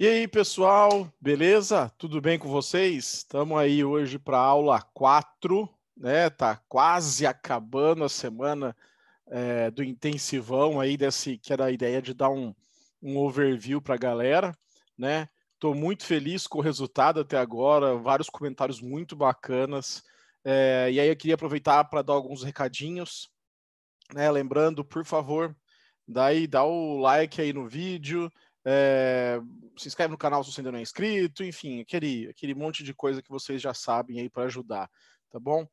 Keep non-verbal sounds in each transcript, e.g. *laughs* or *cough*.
E aí, pessoal, beleza? Tudo bem com vocês? Estamos aí hoje para aula 4, né? Tá quase acabando a semana é, do intensivão aí, desse, que era a ideia de dar um, um overview para a galera, né? Estou muito feliz com o resultado até agora, vários comentários muito bacanas. É, e aí eu queria aproveitar para dar alguns recadinhos, né? Lembrando, por favor, daí dá o like aí no vídeo, é, se inscreve no canal se você ainda não é inscrito, enfim, aquele, aquele monte de coisa que vocês já sabem aí para ajudar, tá bom?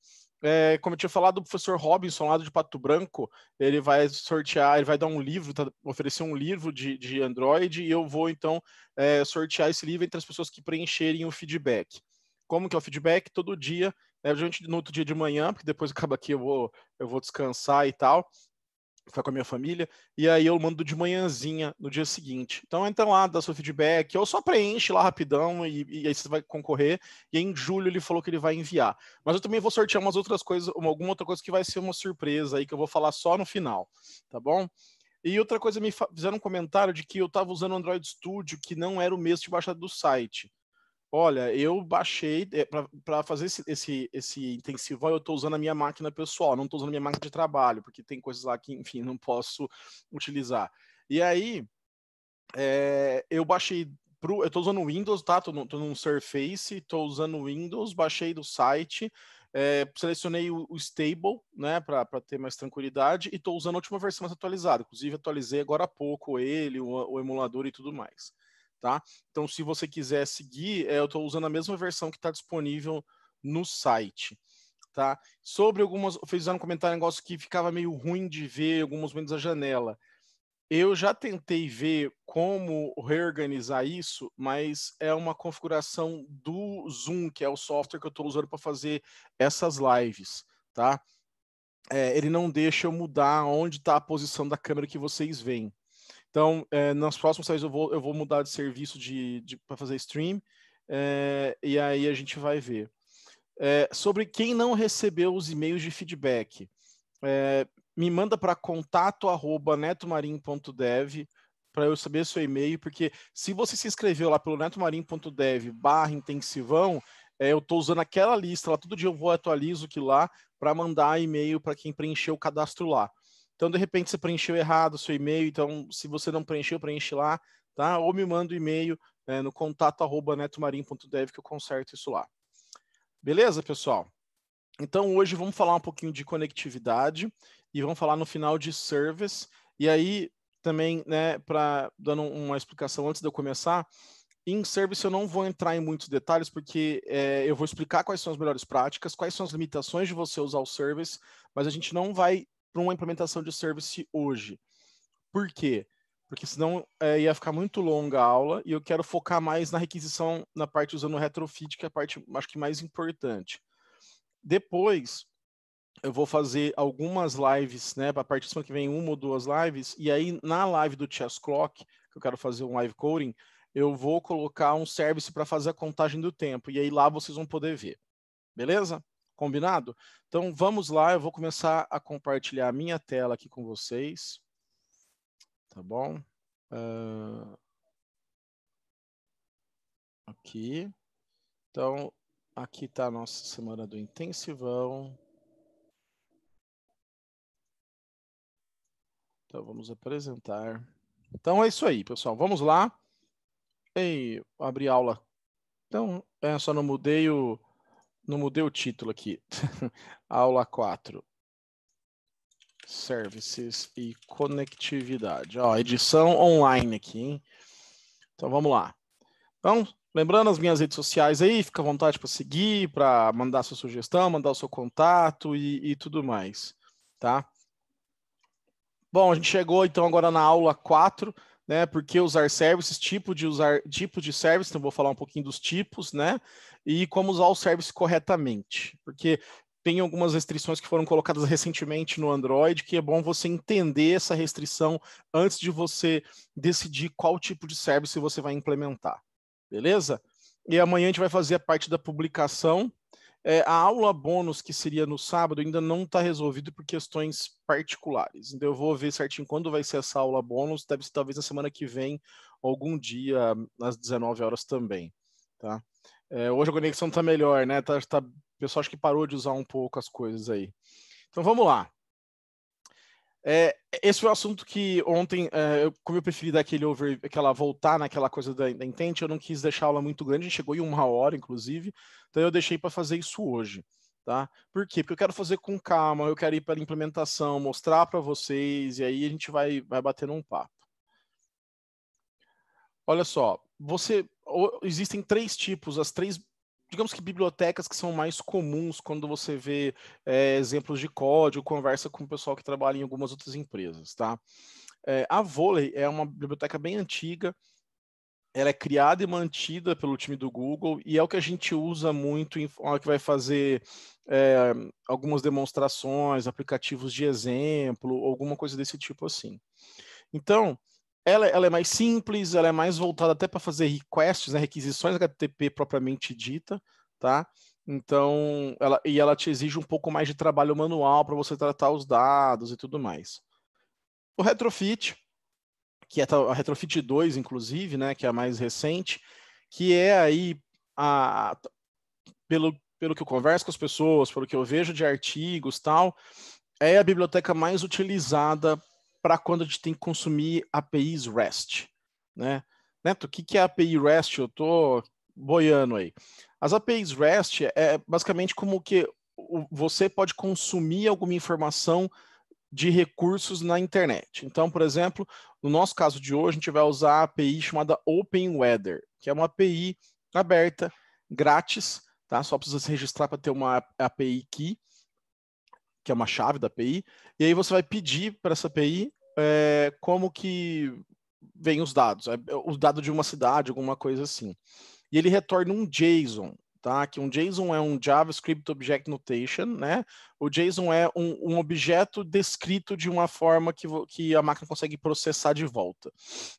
É, como eu tinha falado, o professor Robinson, lá de Pato Branco, ele vai sortear, ele vai dar um livro, tá, oferecer um livro de, de Android, e eu vou então é, sortear esse livro entre as pessoas que preencherem o feedback. Como que é o feedback? Todo dia, né, no outro dia de manhã, porque depois *laughs* acaba aqui eu vou, eu vou descansar e tal ficar com a minha família, e aí eu mando de manhãzinha no dia seguinte. Então entra lá, dá seu feedback, ou só preenche lá rapidão e, e, aí você vai concorrer. E aí, em julho ele falou que ele vai enviar. Mas eu também vou sortear umas outras coisas, uma, alguma outra coisa que vai ser uma surpresa aí, que eu vou falar só no final, tá bom? E outra coisa, me fizeram um comentário de que eu estava usando o Android Studio, que não era o mesmo de baixada do site. Olha, eu baixei é, eh, para fazer esse, esse, esse intensivo. Eu estou usando a minha máquina pessoal, não estou usando a minha máquina de trabalho, porque tem coisas lá que, enfim, não posso utilizar. E aí, é, eu baixei. Pro, eu estou usando o Windows, tá? Estou num Surface, estou usando o Windows, baixei do site, é, selecionei o, o, Stable, né, para ter mais tranquilidade, e estou usando a última versão mais atualizada. Inclusive, atualizei agora há pouco ele, o, o emulador e tudo mais tá? Então, se você quiser seguir, é, eu estou usando a mesma versão que está disponível no site. Tá? Sobre algumas, fizeram um comentário um negócio que ficava meio ruim de ver alguns momentos a janela. Eu já tentei ver como reorganizar isso, mas é uma configuração do Zoom, que é o software que eu estou usando para fazer essas lives, tá? É, ele não deixa eu mudar onde está a posição da câmera que vocês veem, então, é, nas próximas séries eu vou, eu vou mudar de serviço de, de para fazer stream, é, e aí a gente vai ver. É, sobre quem não recebeu os e-mails de feedback, me manda para contato@netomarim.dev para eu saber seu e-mail, porque se você se inscreveu lá pelo netomarim.dev barra intensivão, é, eu estou usando aquela lista lá, todo dia eu vou atualizo que lá para mandar e-mail para quem preencheu o cadastro lá. Então, de repente, você preencheu errado o seu e-mail. Então, se você não preencheu, preenche lá, tá? Ou me manda o um e-mail né, no contato arroba netomarim.dev que eu conserto isso lá. Beleza, pessoal? Então, hoje vamos falar um pouquinho de conectividade e vamos falar no final de service. E aí, também, né, para dando uma explicação antes de eu começar, em service eu não vou entrar em muitos detalhes, porque é, eu vou explicar quais são as melhores práticas, quais são as limitações de você usar o service, mas a gente não vai para uma implementação de service hoje. Por quê? Porque senão é, ia ficar muito longa a aula e eu quero focar mais na requisição, na parte usando o retrofit, que é a parte acho que mais importante. Depois, eu vou fazer algumas lives, né? Para a parte de semana que vem, uma ou duas lives. E aí, na live do Chess Clock, que eu quero fazer um live coding, eu vou colocar um service para fazer a contagem do tempo. E aí lá vocês vão poder ver. Beleza? Combinado? Então vamos lá, eu vou começar a compartilhar a minha tela aqui com vocês. Tá bom? Uh... Aqui. Então, aqui está a nossa semana do intensivão. Então, vamos apresentar. Então, é isso aí, pessoal. Vamos lá. Ei, abrir aula. Então, é, só não mudei o não mudei o título aqui. *laughs* Aula 4. Services e conectividade. Ó, edição online aqui, hein? Então vamos lá. Então, lembrando as minhas redes sociais aí, fica à vontade para seguir, para mandar sua sugestão, mandar o seu contato e, e tudo mais, tá? Bom, a gente chegou então agora na aula 4 né? Porque usar services, tipo de usar, tipo de service, então vou falar um pouquinho dos tipos, né? e como usar o service corretamente, porque tem algumas restrições que foram colocadas recentemente no Android, que é bom você entender essa restrição antes de você decidir qual tipo de service você vai implementar. Beleza? E amanhã a gente vai fazer a parte da publicação. É, a aula bônus, que seria no sábado, ainda não está resolvido por questões particulares. Então, eu vou ver certinho quando vai ser essa aula bônus. Deve ser talvez na semana que vem, algum dia, às 19 horas também. Tá? É, hoje a conexão está melhor, né? Tá, tá, o pessoal acho que parou de usar um pouco as coisas aí. Então vamos lá. É, esse foi o assunto que ontem, é, como eu preferi dar aquele over, aquela voltar naquela coisa da, da Intent, eu não quis deixar a aula muito grande, a gente chegou em uma hora, inclusive, então eu deixei para fazer isso hoje. Tá? Por quê? Porque eu quero fazer com calma, eu quero ir para a implementação, mostrar para vocês, e aí a gente vai, vai batendo um papo. Olha só, você existem três tipos, as três digamos que bibliotecas que são mais comuns quando você vê é, exemplos de código, conversa com o pessoal que trabalha em algumas outras empresas, tá? É, a Voley é uma biblioteca bem antiga, ela é criada e mantida pelo time do Google e é o que a gente usa muito em forma é que vai fazer é, algumas demonstrações, aplicativos de exemplo, alguma coisa desse tipo assim. Então, ela, ela é mais simples, ela é mais voltada até para fazer requests, né, requisições HTTP propriamente dita, tá? Então, ela, e ela te exige um pouco mais de trabalho manual para você tratar os dados e tudo mais. O Retrofit, que é a Retrofit 2, inclusive, né, que é a mais recente, que é aí, a, pelo, pelo que eu converso com as pessoas, pelo que eu vejo de artigos tal, é a biblioteca mais utilizada para quando a gente tem que consumir APIs REST. Né? Neto, o que, que é API REST? Eu estou boiando aí. As APIs REST é basicamente como que você pode consumir alguma informação de recursos na internet. Então, por exemplo, no nosso caso de hoje, a gente vai usar a API chamada Open Weather, que é uma API aberta, grátis, tá? Só precisa se registrar para ter uma API key, que é uma chave da API, e aí você vai pedir para essa API é, como que vem os dados, é, é dado de uma cidade, alguma coisa assim. E ele retorna um JSON, tá? Que um JSON é um JavaScript Object Notation, né? O JSON é um, um objeto descrito de uma forma que, que a máquina consegue processar de volta.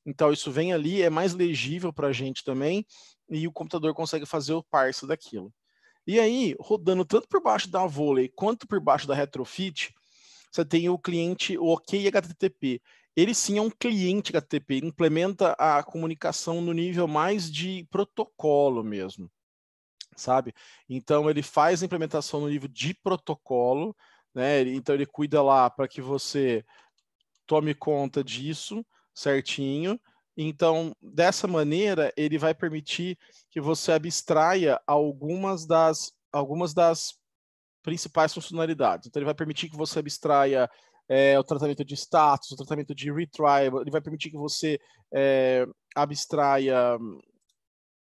Então isso vem ali, é mais legível para a gente também, e o computador consegue fazer o parse daquilo. E aí, rodando tanto por baixo da vôlei quanto por baixo da retrofit, você tem o cliente, o OK HTTP. Ele sim é um cliente HTTP, ele implementa a comunicação no nível mais de protocolo mesmo, sabe? Então ele faz a implementação no nível de protocolo, né? Então ele cuida lá para que você tome conta disso certinho. Então, dessa maneira, ele vai permitir que você abstraia algumas das algumas das principais funcionalidades. Então, ele vai permitir que você abstraia é, o tratamento de status, o tratamento de retry, ele vai permitir que você é, abstraia,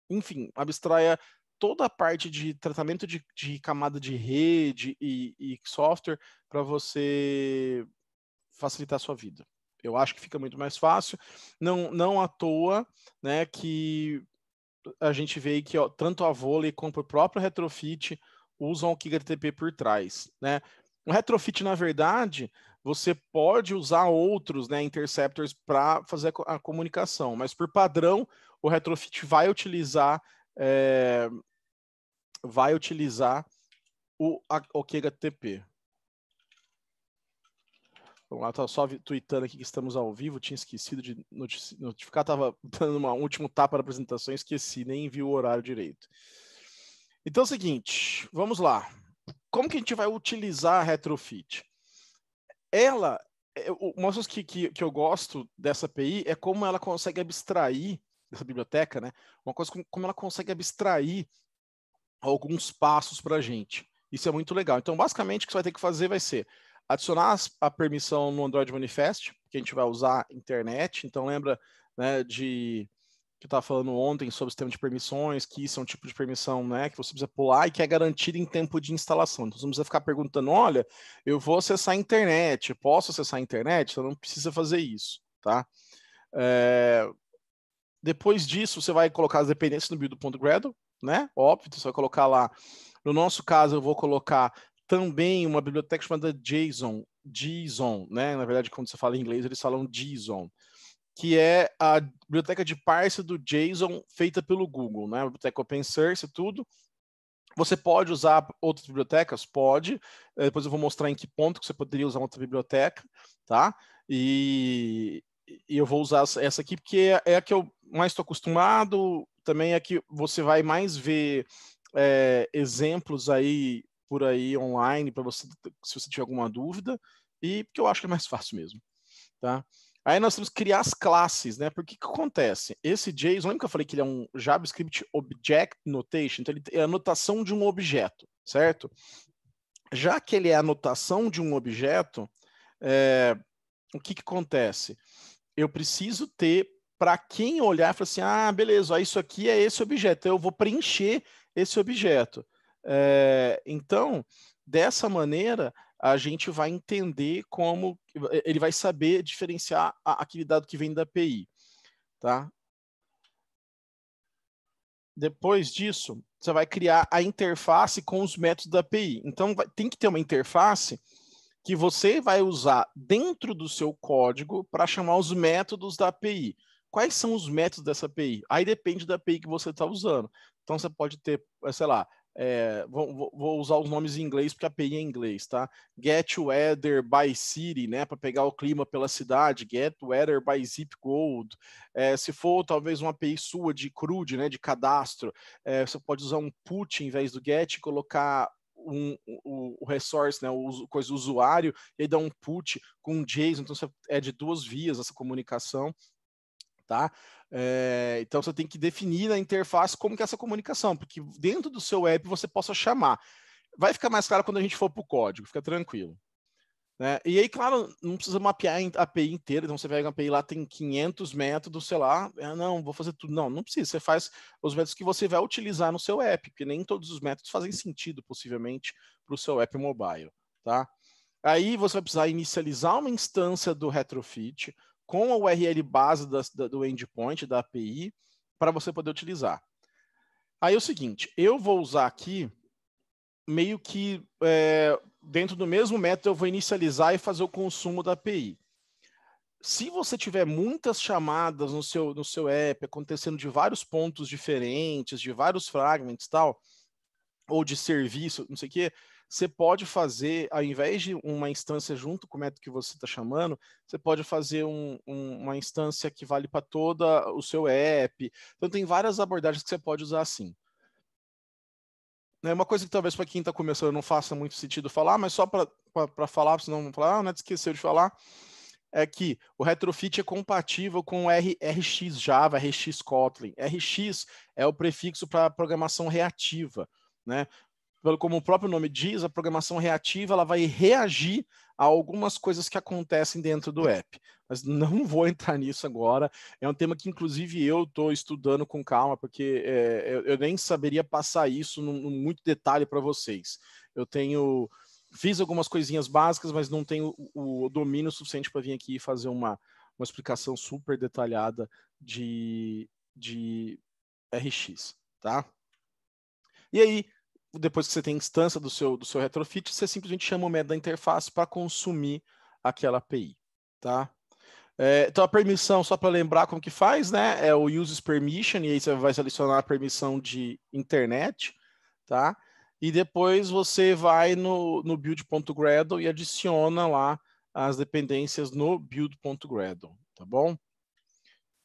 enfim, abstraia toda a parte de tratamento de, de camada de rede e, e software para você facilitar a sua vida. Eu acho que fica muito mais fácil. Não, não à toa, né, que a gente vê que ó, tanto a Vôlei como o próprio Retrofit usam o QHTTP por trás, né? O retrofit, na verdade, você pode usar outros, né, interceptors para fazer a comunicação, mas por padrão, o retrofit vai utilizar é, vai utilizar o, a, Vamos lá, estava só tweetando aqui que estamos ao vivo, tinha esquecido de notificar, estava dando uma, um último tapa na apresentação, esqueci, nem vi o horário direito. Então é o seguinte, vamos lá. Como que a gente vai utilizar a retrofit? Ela, é, uma das coisas que, que, que eu gosto dessa API é como ela consegue abstrair, dessa biblioteca, né? Uma coisa como, como ela consegue abstrair alguns passos para a gente. Isso é muito legal. Então, basicamente, o que você vai ter que fazer vai ser adicionar a permissão no Android Manifest, que a gente vai usar internet. Então, lembra né, de que eu estava falando ontem sobre o sistema de permissões, que isso é um tipo de permissão né, que você precisa pular e que é garantida em tempo de instalação. Então, você não precisa ficar perguntando, olha, eu vou acessar a internet, posso acessar a internet? Então, não precisa fazer isso, tá? É... Depois disso, você vai colocar as dependências no build.gradle, né? Óbvio, então você vai colocar lá. No nosso caso, eu vou colocar também uma biblioteca chamada JSON, JSON, né? Na verdade, quando você fala em inglês, eles falam JSON que é a biblioteca de parse do JSON feita pelo Google, né? A biblioteca open source e tudo. Você pode usar outras bibliotecas? Pode. Eh, depois eu vou mostrar em que ponto que você poderia usar outra biblioteca, tá? E, e eu vou usar essa aqui porque é, é a que eu mais estou acostumado, também é a que você vai mais ver é, exemplos aí por aí online para você, se você tiver alguma dúvida, e porque eu acho que é mais fácil mesmo, tá? Aí nós temos que criar as classes, né? Porque que acontece? Esse JSON, lembra que eu falei que ele é um JavaScript Object Notation? Então, ele é a anotação de um objeto, certo? Já que ele é a anotação de um objeto, é, o que, que acontece? Eu preciso ter para quem olhar e falar assim: ah, beleza, ó, isso aqui é esse objeto, então eu vou preencher esse objeto. É, então, dessa maneira, a gente vai entender como ele vai saber diferenciar aquele dado que vem da API, tá? Depois disso, você vai criar a interface com os métodos da API. Então, vai, tem que ter uma interface que você vai usar dentro do seu código para chamar os métodos da API. Quais são os métodos dessa API? Aí depende da API que você está usando. Então, você pode ter, eh, sei lá, é, vou, vou, usar os nomes em inglês porque a API é em inglês, tá? Get Weather by City, né? Para pegar o clima pela cidade, Get Weather by Zip Code. É, se for talvez uma API sua de crude, né? De cadastro, é, você pode usar um put em vez do get e colocar um, o, o, resource, né, o coisa usuário, e dar dá um put com um JSON, então é de duas vias essa comunicação tá? É, então você tem que definir na interface como que é essa comunicação, porque dentro do seu app você possa chamar. Vai ficar mais claro quando a gente for para o código, fica tranquilo. Né? E aí, claro, não precisa mapear a API inteira, então você pega uma API lá, tem 500 métodos, sei lá, eh, não, vou fazer tudo. Não, não precisa, você faz os métodos que você vai utilizar no seu app, porque nem todos os métodos fazem sentido, possivelmente, para o seu app mobile, tá? Aí você vai precisar inicializar uma instância do retrofit, com a URL base da, da, do endpoint, da API, para você poder utilizar. Aí é o seguinte, eu vou usar aqui meio que é, dentro do mesmo método eu vou inicializar e fazer o consumo da API. Se você tiver muitas chamadas no seu, no seu app acontecendo de vários pontos diferentes, de vários fragments tal, ou de serviço, não sei o quê, você pode fazer, ao invés de uma instância junto com o método que você está chamando, você pode fazer um, um, uma instância que vale para toda o seu app. Então, tem várias abordagens que você pode usar assim. É uma coisa que talvez para quem está começando não faça muito sentido falar, mas só para falar, senão não falar, ah, não esqueceu de falar, é que o retrofit é compatível com R, RX Java, RX Kotlin. RX é o prefixo para programação reativa. Né? como o próprio nome diz, a programação reativa ela vai reagir a algumas coisas que acontecem dentro do app. Mas não vou *laughs* entrar nisso agora. É um tema que, inclusive, eu estou estudando com calma, porque é, eu, eu, nem saberia passar isso num, num muito detalhe para vocês. Eu tenho fiz algumas coisinhas básicas, mas não tenho o, o domínio suficiente para vir aqui e fazer uma, uma explicação super detalhada de, de RX, tá? E aí, depois que você tem instância do seu, do seu retrofit, você simplesmente chama o método da interface para consumir aquela API, tá? É, então a permissão, só para lembrar como que faz, né? É o use Permission, e aí você vai selecionar a permissão de internet, tá? E depois você vai no, no build.gradle e adiciona lá as dependências no build.gradle, tá bom?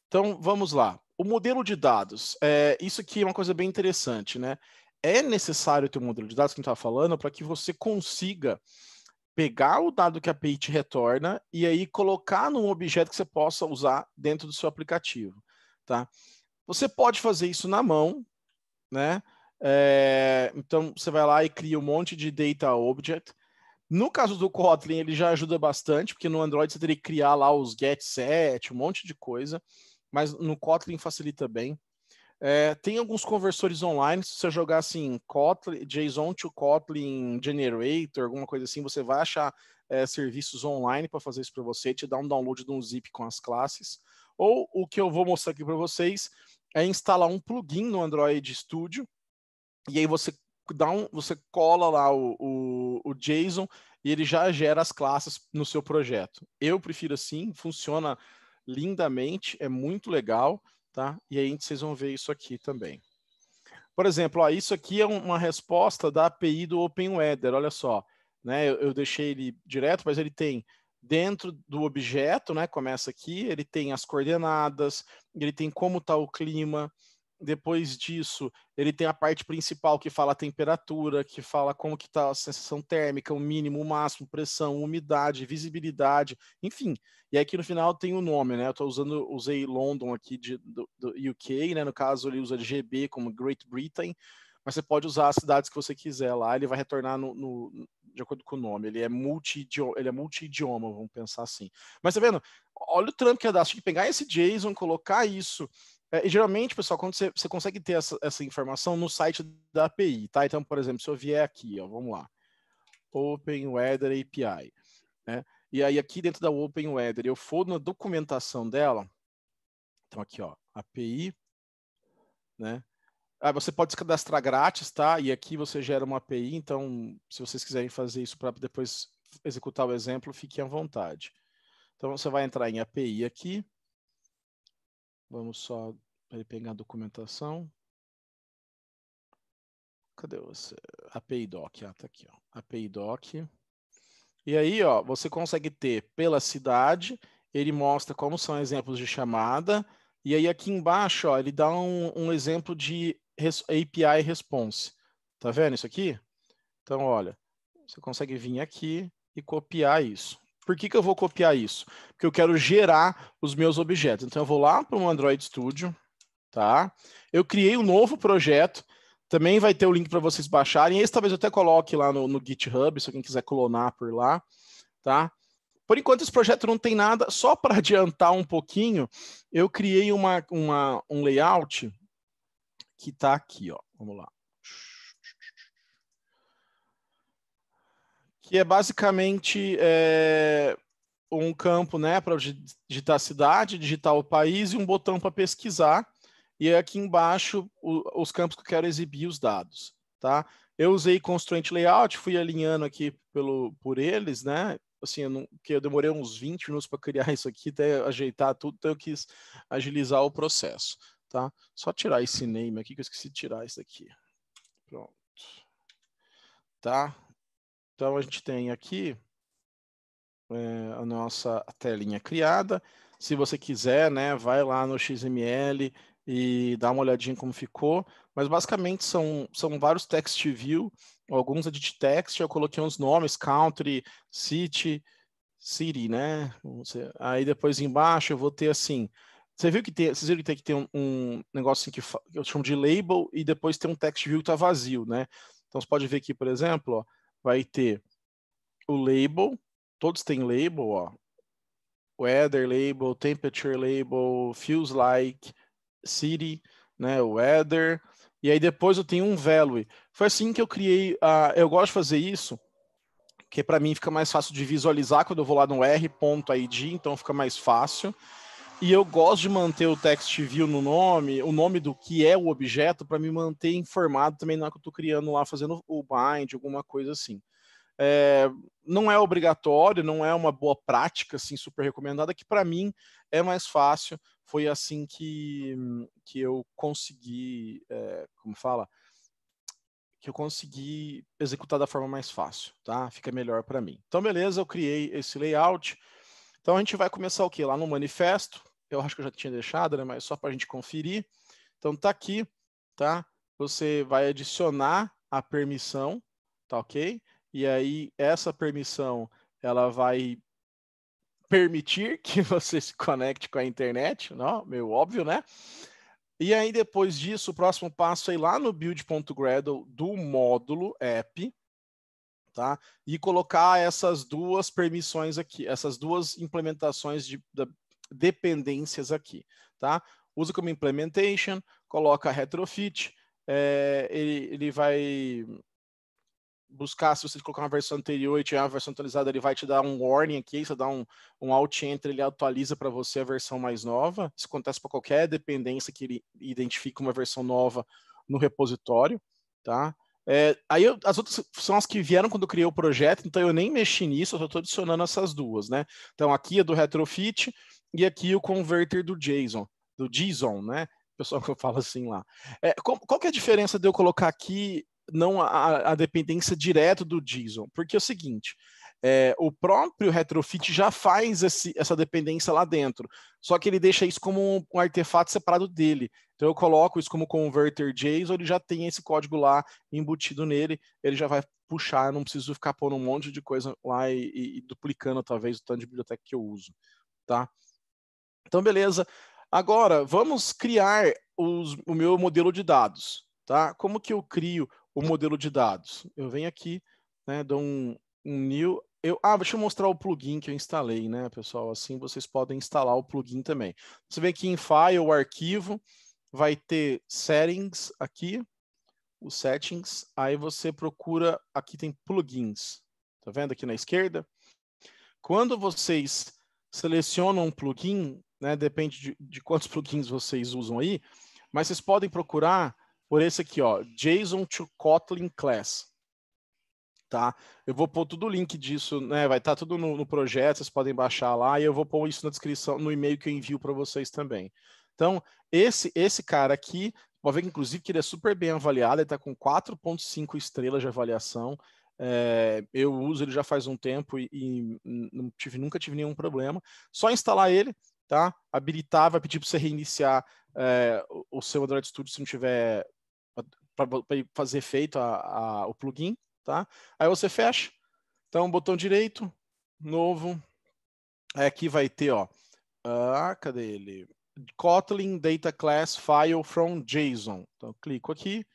Então vamos lá. O modelo de dados, é, isso aqui é uma coisa bem interessante, né? é necessário ter um modelo de dados que a gente estava falando para que você consiga pegar o dado que a API te retorna e aí colocar num objeto que você possa usar dentro do seu aplicativo, tá? Você pode fazer isso na mão, né? É, então você vai lá e cria um monte de data object. No caso do Kotlin, ele já ajuda bastante, porque no Android você teria que criar lá os get set, um monte de coisa, mas no Kotlin facilita bem. É, tem alguns conversores online, se você jogar assim, Kotlin, JSON to Kotlin Generator, alguma coisa assim, você vai achar é, serviços online para fazer isso para você, te dar um download de um zip com as classes. Ou o que eu vou mostrar aqui para vocês é instalar um plugin no Android Studio, e aí você dá um, você cola lá o, o, o JSON e ele já gera as classes no seu projeto. Eu prefiro assim, funciona lindamente, é muito legal. Tá? E aí vocês vão ver isso aqui também. Por exemplo, ó, isso aqui é uma resposta da API do OpenWeather, olha só. Né? Eu, eu, deixei ele direto, mas ele tem dentro do objeto, né? começa aqui, ele tem as coordenadas, ele tem como está o clima, depois disso, ele tem a parte principal que fala a temperatura, que fala como que está a sensação térmica, o mínimo, o máximo, pressão, umidade, visibilidade, enfim. E aqui no final tem o um nome, né? Eu tô usando, usei London aqui de, do, do, UK, né? No caso, ele usa GB como Great Britain, mas você pode usar as cidades que você quiser lá, ele vai retornar no, no de acordo com o nome. Ele é, é multi-idioma, é multi vamos pensar assim. Mas tá vendo? Olha o trampo que é dar. Acho que pegar esse JSON, colocar isso é, e geralmente, pessoal, quando você, você consegue ter essa, essa, informação no site da API, tá? Então, por exemplo, se eu vier aqui, ó, vamos lá, Open Weather API, né? E aí aqui dentro da Open Weather eu for na documentação dela, então aqui, ó, API, né? Ah, você pode se cadastrar grátis, tá? E aqui você gera uma API, então se vocês quiserem fazer isso para depois executar o exemplo, fiquem à vontade. Então você vai entrar em API aqui, Vamos só pegar a documentação. Cadê você? API Doc. Ah, tá aqui, ó. API Doc. E aí, ó, você consegue ter pela cidade, ele mostra como são exemplos de chamada, e aí aqui embaixo, ó, ele dá um, um exemplo de res, API Response. Tá vendo isso aqui? Então, olha, você consegue vir aqui e copiar isso. Por que, que eu vou copiar isso? Porque eu quero gerar os meus objetos. Então eu vou lá para o Android Studio, tá? Eu criei um novo projeto, também vai ter o link para vocês baixarem. Esse talvez eu até coloque lá no, no GitHub, se alguém quiser clonar por lá, tá? Por enquanto, esse projeto não tem nada. Só para *laughs* adiantar um pouquinho, eu criei uma, uma um layout que está aqui, ó. Vamos lá. Que é basicamente é, um campo né, para digitar a cidade, digitar o país e um botão para pesquisar. E é aqui embaixo o, os campos que eu quero exibir os dados. Tá? Eu usei Constraint Layout, fui alinhando aqui pelo, por eles, né? Assim, eu não, que eu demorei uns 20 minutos para criar *laughs* isso aqui, até ajeitar tudo, então eu quis agilizar o processo, tá? Só tirar esse name aqui, que eu esqueci de tirar isso daqui. Pronto. Tá? Então a gente tem aqui é, a nossa telinha criada. Se você quiser, né, vai lá no XML e dá uma olhadinha como ficou. Mas basicamente são, são vários text view, alguns edit text. Eu coloquei uns nomes: country, city, city, né? Aí depois embaixo eu vou ter assim. Você viu que tem, vocês viram que tem que ter um, um negócio assim que eu chamo de label e depois tem um text view que está vazio, né? Então você pode ver aqui, por exemplo, ó, vai ter o label, todos têm label, ó. Weather label, temperature label, feels like, city, né? Weather. E aí depois eu tenho um value. Foi assim que eu criei. a eu gosto de fazer isso, que para mim fica mais fácil de visualizar quando eu vou lá no r.id, então fica mais fácil. E eu gosto de manter o text view no nome, o nome do que é o objeto, para me manter informado também na hora que eu estou criando lá, fazendo o bind, alguma coisa assim. É, não é obrigatório, não é uma boa prática, assim, super recomendada, que para mim é mais fácil. Foi assim que, que eu consegui, é, como fala, que eu consegui executar da forma mais fácil, tá? Fica melhor para mim. Então, beleza, eu criei esse layout. Então, a gente vai começar o que Lá no manifesto, eu acho que eu já tinha deixado, né? Mas só para a gente conferir. Então tá aqui, tá? Você vai adicionar a permissão, tá ok? E aí essa permissão ela vai permitir *laughs* que você se conecte com a internet, não? Meio óbvio, né? E aí depois disso, o próximo passo é ir lá no build.gradle do módulo app, tá? E colocar essas duas permissões aqui, essas duas implementações de, da, dependências aqui, tá? Usa como implementation, coloca retrofit, é, ele, ele vai buscar, se você colocar uma versão anterior e tiver uma versão atualizada, ele vai te dar um warning aqui, você dá um, um alt enter, ele atualiza para você a versão mais nova. Isso acontece para qualquer dependência que ele identifica uma versão nova no repositório, tá? É, aí eu, as outras são as que vieram quando eu criei o projeto, então eu nem mexi nisso, eu estou adicionando essas duas, né? Então aqui é do retrofit, e aqui o converter do JSON, do JSON, né? Pessoal que eu falo assim lá. É, qual, qual que é a diferença de eu colocar aqui não a, a dependência direto do JSON? Porque é o seguinte, é, o próprio retrofit já faz esse, essa dependência lá dentro, só que ele deixa isso como um, um artefato separado dele. Então eu coloco isso como converter JSON, ele já tem esse código lá embutido nele, ele já vai puxar, eu não preciso ficar pondo um monte de coisa lá e, e, e duplicando talvez o tanto de biblioteca que eu uso, tá? Então, beleza. Agora, vamos criar os, o meu modelo de dados, tá? Como que eu crio o modelo de dados? Eu venho aqui, né, dou um, um new... Eu, ah, deixa eu mostrar o plugin que eu instalei, né, pessoal? Assim vocês podem instalar o plugin também. Você vem aqui em File, Arquivo, vai ter Settings aqui, os Settings, aí você procura, aqui tem Plugins, tá vendo aqui na esquerda? Quando vocês selecionam um plugin, né? Depende de, de quantos *laughs* plugins vocês usam aí, mas vocês podem procurar por esse aqui, ó, JSON to Kotlin Class. Tá? Eu vou pôr tudo o link disso, né? Vai estar tá tudo no, no, projeto, vocês podem baixar lá e eu vou pôr isso na descrição, no e-mail que eu envio para vocês também. Então, esse esse cara aqui, pode ver que inclusive que ele é super bem avaliado, ele está com 4.5 estrelas de avaliação. É, eu uso ele já faz um tempo e, e, não tive, nunca tive nenhum problema. Só instalar ele, tá? Habilitar vai pedir para você reiniciar é, o, seu Android Studio se não tiver ah, para fazer efeito a, a, o plugin, tá? Aí você fecha. Então, botão direito, novo. Aí aqui vai ter, ó, ah, cadê ele? Kotlin Data Class File from JSON. Então, clico aqui,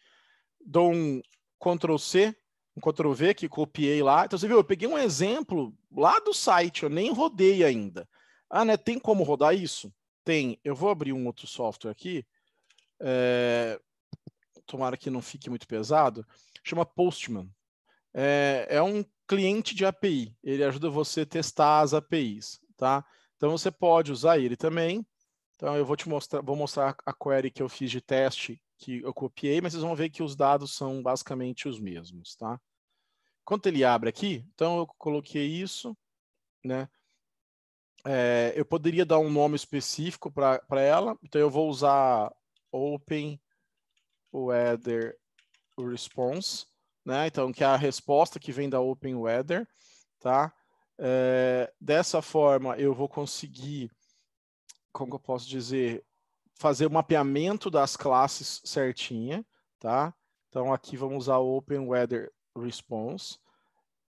dou um Ctrl C, um Ctrl V que copiei lá. Então, você viu, eu peguei um exemplo lá do site, eu nem rodei ainda. Ah, né? Tem como rodar isso? Tem. Eu vou abrir um outro software aqui. É... Tomara que não fique muito pesado. Chama Postman. É, é um cliente de API. Ele ajuda você a testar as APIs, tá? Então você pode usar ele também. Então eu vou te mostrar, vou mostrar a query que eu fiz de teste que eu copiei, mas vocês vão ver que os dados são basicamente os mesmos, tá? Quando ele abre aqui, então eu coloquei isso, né? é, eu poderia dar um nome específico para ela, então eu vou usar Open Weather Response, né? Então, que é a resposta que vem da Open Weather, tá? É, dessa forma, eu vou conseguir, como eu posso dizer, fazer o mapeamento das classes certinha, tá? Então, aqui vamos usar Open Weather Response.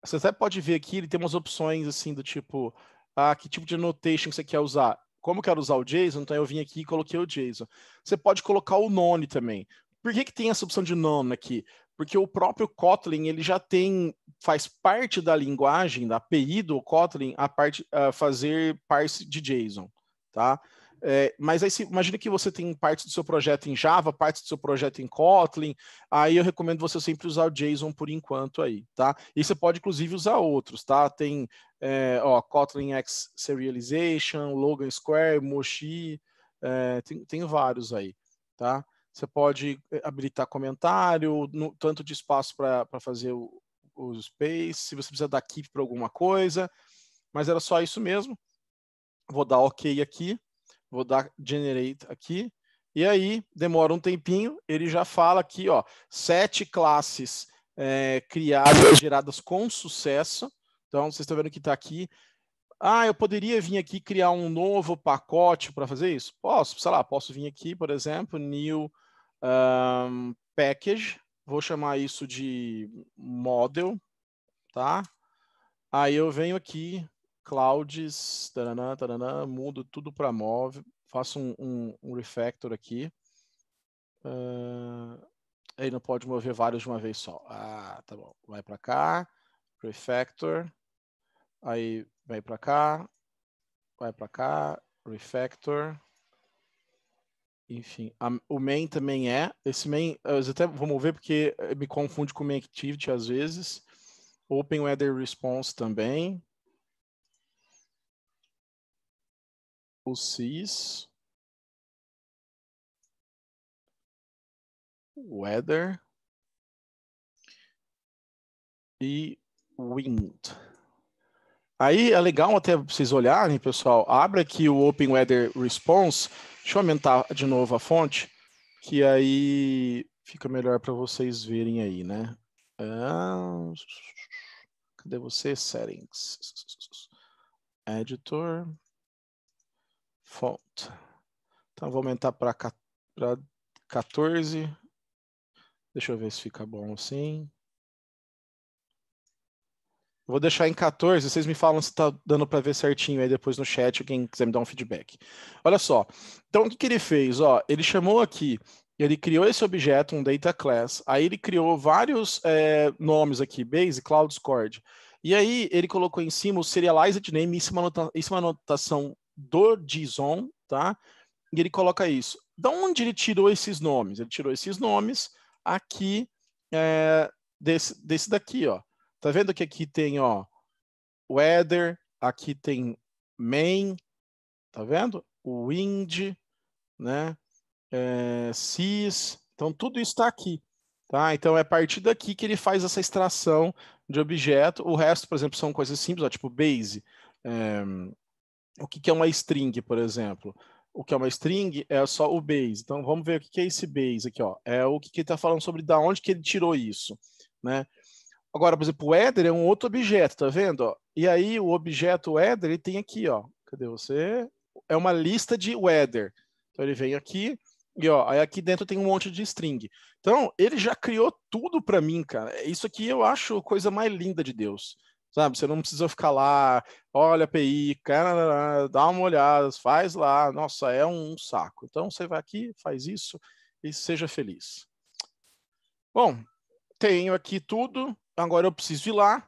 Você até pode ver aqui, ele tem umas opções assim do tipo ah, que tipo de annotation que você quer usar. Como eu quero usar o JSON, então eu vim aqui e coloquei o JSON. Você pode colocar o none também. Por que, que tem essa opção de none aqui? Porque o próprio Kotlin ele já tem, faz parte da linguagem, da API do Kotlin, a parte, uh, fazer parse de JSON. Tá? É, mas aí se, imagine que você tem parte do seu projeto em Java, parte do seu projeto em Kotlin, aí eu recomendo você sempre usar o JSON por enquanto aí, tá? E você pode inclusive usar outros, tá? Tem é, ó, Kotlin X Serialization, Logan Square, Mochi, é, tem, tem vários aí, tá? Você pode é, habilitar comentário, no, tanto de espaço para fazer o, o space, se você precisar dar keep para alguma coisa, mas era só isso mesmo. Vou dar OK aqui vou dar generate aqui, e aí demora um tempinho, ele já fala aqui, ó, sete classes é, criadas, geradas com sucesso. Então, vocês estão vendo que está aqui. Ah, eu poderia vir aqui criar um novo pacote para fazer isso? Posso, sei lá, posso vir aqui, por exemplo, new um, package, vou chamar isso de model, tá? Aí eu venho aqui, clouds, taranã, taranã, mudo tudo para móvel, faço um, um, um refactor aqui. Uh, ele não pode mover vários de uma vez só. Ah, tá bom. Vai para cá, refactor, aí vai para cá, vai para cá, refactor. Enfim, a, o main também é. Esse main, eu até vou mover porque me confunde com o main activity às vezes. Open Weather Response também. o sys, weather e wind. Aí é legal até vocês olharem, pessoal. Abra aqui o Open Weather Response. Deixa eu aumentar de novo a fonte, que aí fica melhor para vocês verem aí, né? Ah, cadê você? Settings. Editor font. Então, vou aumentar para 14. Deixa eu ver se fica bom assim. Vou deixar em 14, vocês me falam se está dando para ver certinho aí depois no chat, quem quiser me dar um feedback. Olha só, então o que, que ele fez? Ó, ele chamou aqui, ele criou esse objeto, um data class, aí ele criou vários é, nomes aqui, base, cloud, scord. E aí ele colocou em cima o serialized name, isso é uma anotação do JSON, tá? E ele coloca isso. Da onde ele tirou esses nomes? Ele tirou esses nomes aqui é, desse, desse daqui, ó. Tá vendo que aqui tem, ó, weather, aqui tem main, tá vendo? Wind, né? É, seas, então tudo isso está aqui. Tá? Então é a partir daqui que ele faz essa extração de objeto. O resto, por exemplo, são coisas simples, ó, tipo base, é, o que, que é uma string, por exemplo? O que é uma string é só o base. Então, vamos ver o que, que é esse base aqui. Ó. É o que, que ele está falando sobre da onde que ele tirou isso. Né? Agora, por exemplo, o header é um outro objeto, tá vendo? Ó? E aí, o objeto header, ele tem aqui, ó. Cadê você? É uma lista de header. Então, ele vem aqui, e ó, aí aqui dentro tem um monte de string. Então, ele já criou tudo para mim, cara. Isso aqui eu acho coisa mais linda de Deus sabe? Você não precisa ficar lá, olha a API, dá uma olhada, faz lá, nossa, é um saco. Então você vai aqui, faz isso e seja feliz. Bom, tenho aqui tudo, agora eu preciso ir lá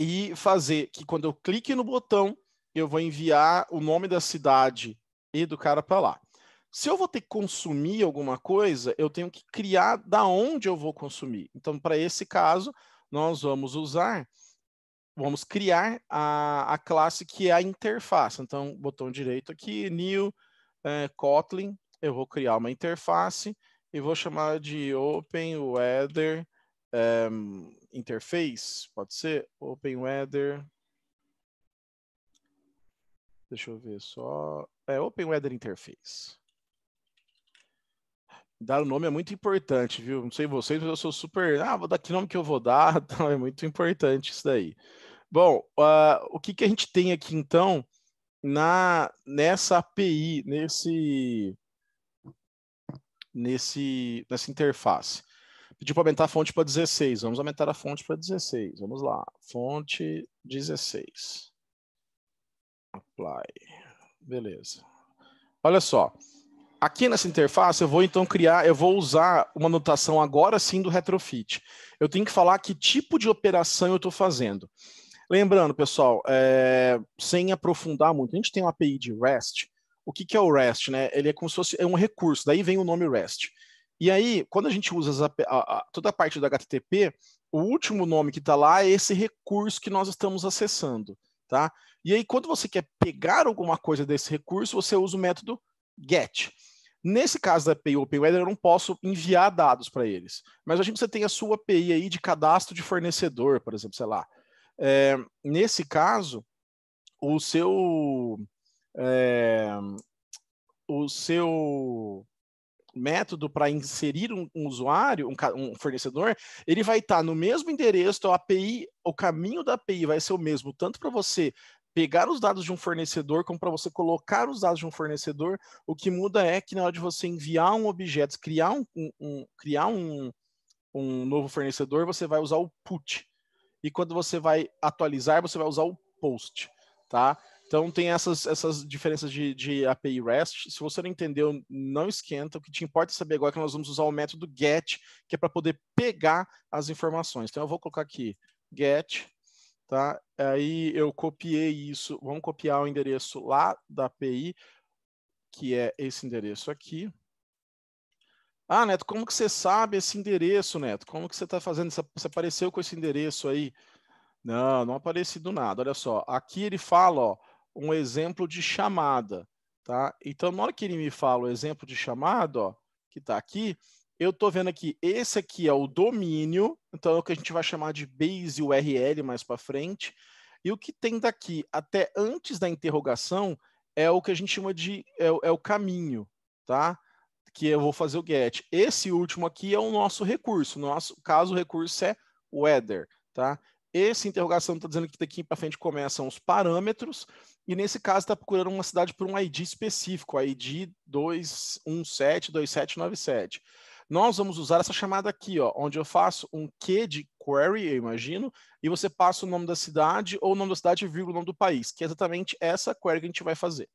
e fazer que quando eu clique no botão, eu vou enviar o nome da cidade e do cara para lá. Se eu vou ter que consumir alguma coisa, eu tenho que criar da onde eu vou consumir. Então, para esse caso, nós vamos usar vamos criar a, a classe que é a interface. Então, botão direito aqui, new, é, Kotlin, eu vou criar uma interface e vou chamar de Open Weather é, Interface, pode ser? Open Weather... Deixa eu ver só... É Open Weather Interface. Dar o um nome é muito importante, viu? Não sei vocês, mas eu sou super. Ah, vou dar que nome que eu vou dar. *laughs* Então é muito importante isso daí. Bom, uh, o que, que a gente tem aqui então na nessa API, nesse nesse nessa interface? Pediu para aumentar a fonte para 16. Vamos aumentar a fonte para 16. Vamos lá. Fonte 16. Apply. Beleza. Olha só. Aqui nessa interface, eu vou então criar, eu vou usar uma notação agora sim do retrofit. Eu tenho que falar que tipo de operação eu estou fazendo. Lembrando, pessoal, é, sem aprofundar muito, a gente tem uma API de REST. O que, que é o REST? Né? Ele é como se fosse é um recurso, daí vem o nome REST. E aí, quando a gente usa a, a, toda a parte do HTTP, o último nome que está lá é esse recurso que nós estamos acessando. Tá? E aí, quando você quer pegar alguma coisa desse recurso, você usa o método GET. Nesse caso da API OpenWeather, eu não posso enviar dados para eles. Mas a gente você tem a sua API aí de cadastro de fornecedor, por exemplo, sei lá. É, nesse caso, o seu, é, o seu método para inserir um, um usuário, um, um, fornecedor, ele vai estar tá no mesmo endereço, então a API, o caminho da API vai ser o mesmo, tanto para você pegar os dados de um fornecedor como para você colocar os dados de um fornecedor. O que muda é que na hora de você enviar um objeto, criar um, um, um criar um, um novo fornecedor, você vai usar o put e quando você vai atualizar, você vai usar o post, tá? Então tem essas, essas diferenças de, de API REST. Se você não entendeu, não esquenta. O que te importa é saber agora é que nós vamos usar o método GET, que é para poder pegar as informações. Então eu vou colocar aqui GET, tá? Aí eu copiei isso. Vamos copiar o endereço lá da API, que é esse endereço aqui. Ah, Neto, como que você sabe esse endereço, Neto? Como que você está fazendo? Você apareceu com esse endereço aí? Não, não apareci do nada. Olha só, aqui ele fala ó, um exemplo de chamada. Tá? Então, na hora que ele me fala o exemplo de chamada, ó, que está aqui, eu estou vendo aqui, esse aqui é o domínio, então é o que a gente vai chamar de base URL mais para frente. E o que tem daqui até antes da interrogação é o que a gente chama de é, é o caminho, tá? que eu vou fazer o get. Esse último aqui é o nosso recurso. nosso caso, o recurso é weather, tá? Esse interrogação está dizendo que daqui para frente começam os parâmetros, e nesse caso está procurando uma cidade por um ID específico, ID 2172797. Nós vamos usar essa chamada aqui, ó, onde eu faço um Q de query, eu imagino, e você passa o nome da cidade, ou o nome da cidade, vírgula, o nome do país, que é exatamente essa query que a gente vai fazer,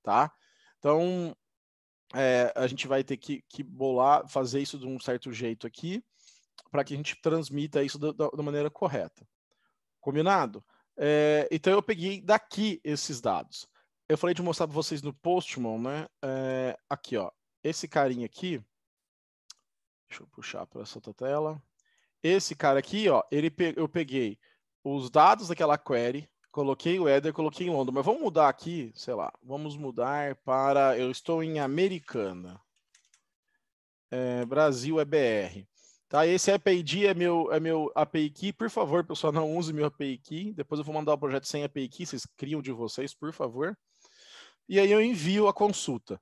tá? Então, é, a gente vai ter que, que bolar, fazer isso de um certo jeito aqui, para que a gente transmita isso da, maneira correta. Combinado? É, então eu peguei daqui esses dados. Eu falei de mostrar para vocês no Postman, né? É, aqui, ó. Esse carinha aqui. Deixa eu puxar para essa outra tela. Esse cara aqui, ó, ele eu peguei os dados daquela query, Coloquei o Éder, coloquei em Londres. Mas vamos mudar aqui, sei lá. Vamos mudar para. Eu estou em Americana. É, Brasil é BR. Tá, esse API Key é meu, é meu API Key. Por favor, pessoal, não use meu API Key. Depois eu vou mandar o um projeto sem API Key. Vocês criam de vocês, por favor. E aí eu envio a consulta.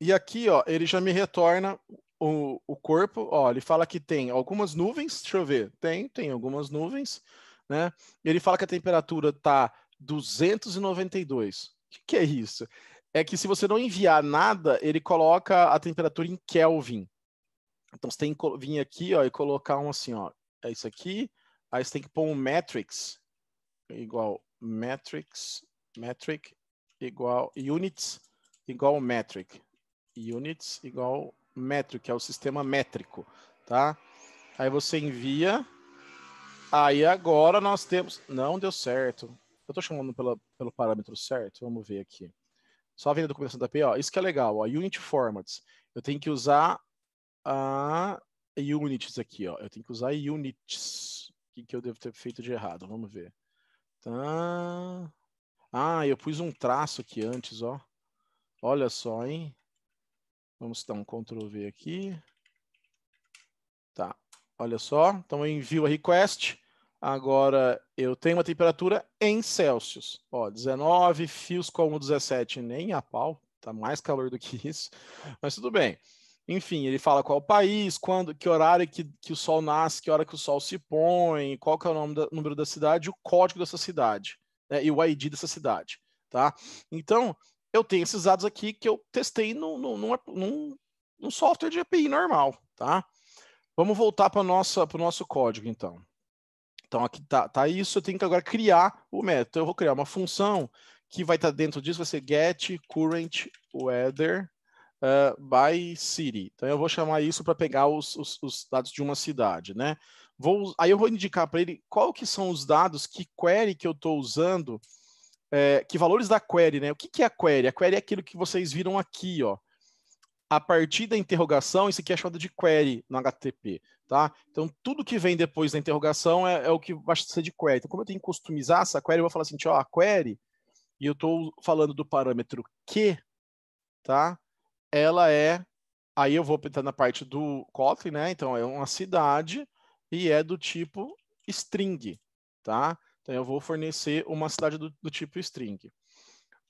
E aqui, ó, ele já me retorna o, o corpo. Ó, ele fala que tem algumas nuvens. Deixa eu ver. Tem, tem algumas nuvens né? Ele fala que a temperatura está 292. O que, que é isso? É que se você não enviar nada, ele coloca a temperatura em Kelvin. Então você tem que vir aqui ó, e colocar um assim, ó. É isso aqui. Aí você tem que pôr um matrix igual matrix, metric igual units igual metric. Units igual metric, é o sistema métrico, tá? Aí você envia Aí agora nós temos. Não deu certo. Eu estou chamando pela, pelo parâmetro certo. Vamos ver aqui. Só vendo a documentação da P, ó. Isso que é legal, ó. Unit formats. Eu tenho que usar a units aqui, ó. Eu tenho que usar units. O que, que eu devo ter feito de errado? Vamos ver. Tá. Ah, eu pus um traço aqui antes, ó. Olha só, hein? Vamos dar um Ctrl V aqui. Tá. Olha só, então eu envio a request. Agora eu tenho uma temperatura em Celsius. Ó, 19, fios com 17, nem a pau, tá mais calor do que *laughs* isso, mas tudo bem. Enfim, ele fala qual país, quando, que horário que, que o sol nasce, que hora que o sol se põe, qual que é o da, número da cidade, o código dessa cidade né, e o ID dessa cidade, tá? Então, eu tenho esses dados aqui que eu testei num, no no num software de API normal, tá? Vamos voltar para o nosso código, então. Então, aqui tá, tá, isso, eu tenho que agora criar o método. Então, eu vou criar uma função que vai estar tá dentro disso, vai ser get current weather uh, by city. Então, eu vou chamar isso para pegar os, os, os, dados de uma cidade, né? Vou, aí eu vou indicar para ele qual que são os dados, que query que eu estou usando, é, que valores da query, né? O que, que é a query? A query é aquilo que vocês viram aqui, ó a partir da interrogação, isso aqui é chamado de query no HTTP, tá? Então, tudo que vem depois da interrogação é, é o que vai ser de query. Então, como eu tenho que customizar essa query, eu vou falar assim, ó, a query, e eu estou falando do parâmetro que, tá? Ela é, aí eu vou entrar na parte do Kotlin, né? Então, é uma cidade e é do tipo string, tá? Então, eu vou fornecer uma cidade do, do tipo string.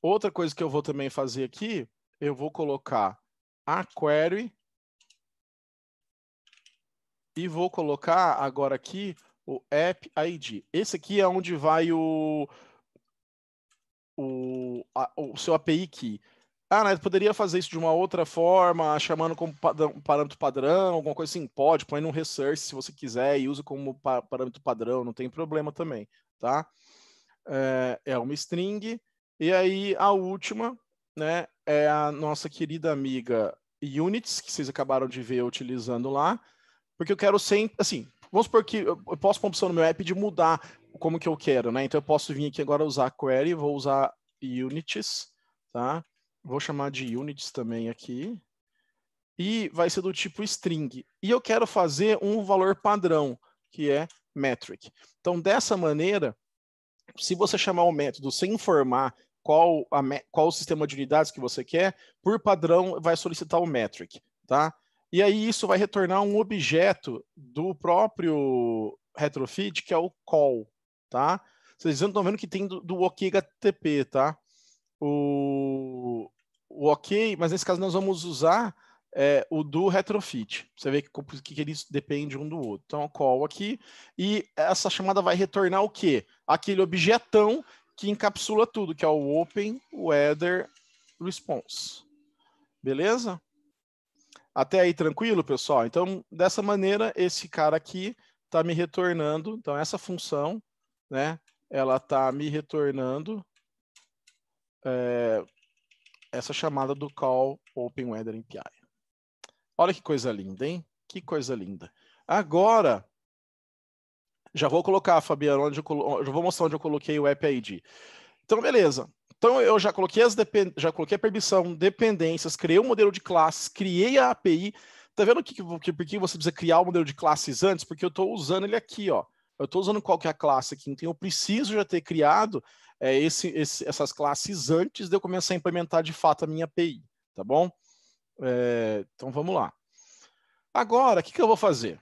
Outra coisa que eu vou também fazer aqui, eu vou colocar a query e vou colocar agora aqui o app ID. Esse aqui é onde vai o, o, a, o seu API key. Ah, né, poderia fazer isso de uma outra forma, chamando como padrão, parâmetro padrão, alguma coisa assim. Pode, põe no resource se você quiser e usa como parâmetro padrão, não tem problema também, tá? É, é uma string. E aí a última né, é a nossa querida amiga Units, que vocês acabaram de ver utilizando lá, porque eu quero sempre, assim, vamos supor que eu posso a opção no meu app de mudar como que eu quero, né? Então eu posso vir aqui agora usar query, vou usar units, tá? Vou chamar de units também aqui. E vai ser do tipo string. E eu quero fazer um valor padrão, que é metric. Então dessa maneira, se você chamar o método sem informar qual, a, qual o sistema de unidades que você quer, por padrão vai solicitar o metric, tá? E aí isso vai retornar um objeto do próprio retrofit, que é o call, tá? Vocês estão vendo que tem do, do OK HTTP, tá? O, o OK, mas nesse caso nós vamos usar é, o do retrofit. Você vê que, que eles dependem um do outro. Então, é call aqui, e essa chamada vai retornar o quê? Aquele objetão que encapsula tudo, que é o Open Weather Response. Beleza? Até aí tranquilo, pessoal? Então, dessa maneira, esse cara aqui está me retornando. Então, essa função, né? Ela está me retornando é, essa chamada do call Open Weather API. Olha que coisa linda, hein? Que coisa linda. Agora, já vou colocar, Fabiano, onde eu, colo... já vou mostrar onde eu coloquei o app ID. Então, beleza. Então, eu já coloquei, as depend... já coloquei a permissão, dependências, criei o um modelo de classes, criei a API. Tá vendo que, que, por que você precisa criar o um modelo de classes antes? Porque eu estou usando ele aqui, ó. Eu estou usando qualquer é classe aqui, então eu preciso já ter criado é, esse, esse, essas classes antes de eu começar a implementar de fato a minha API, tá bom? É, então, vamos lá. Agora, o que, que eu vou fazer?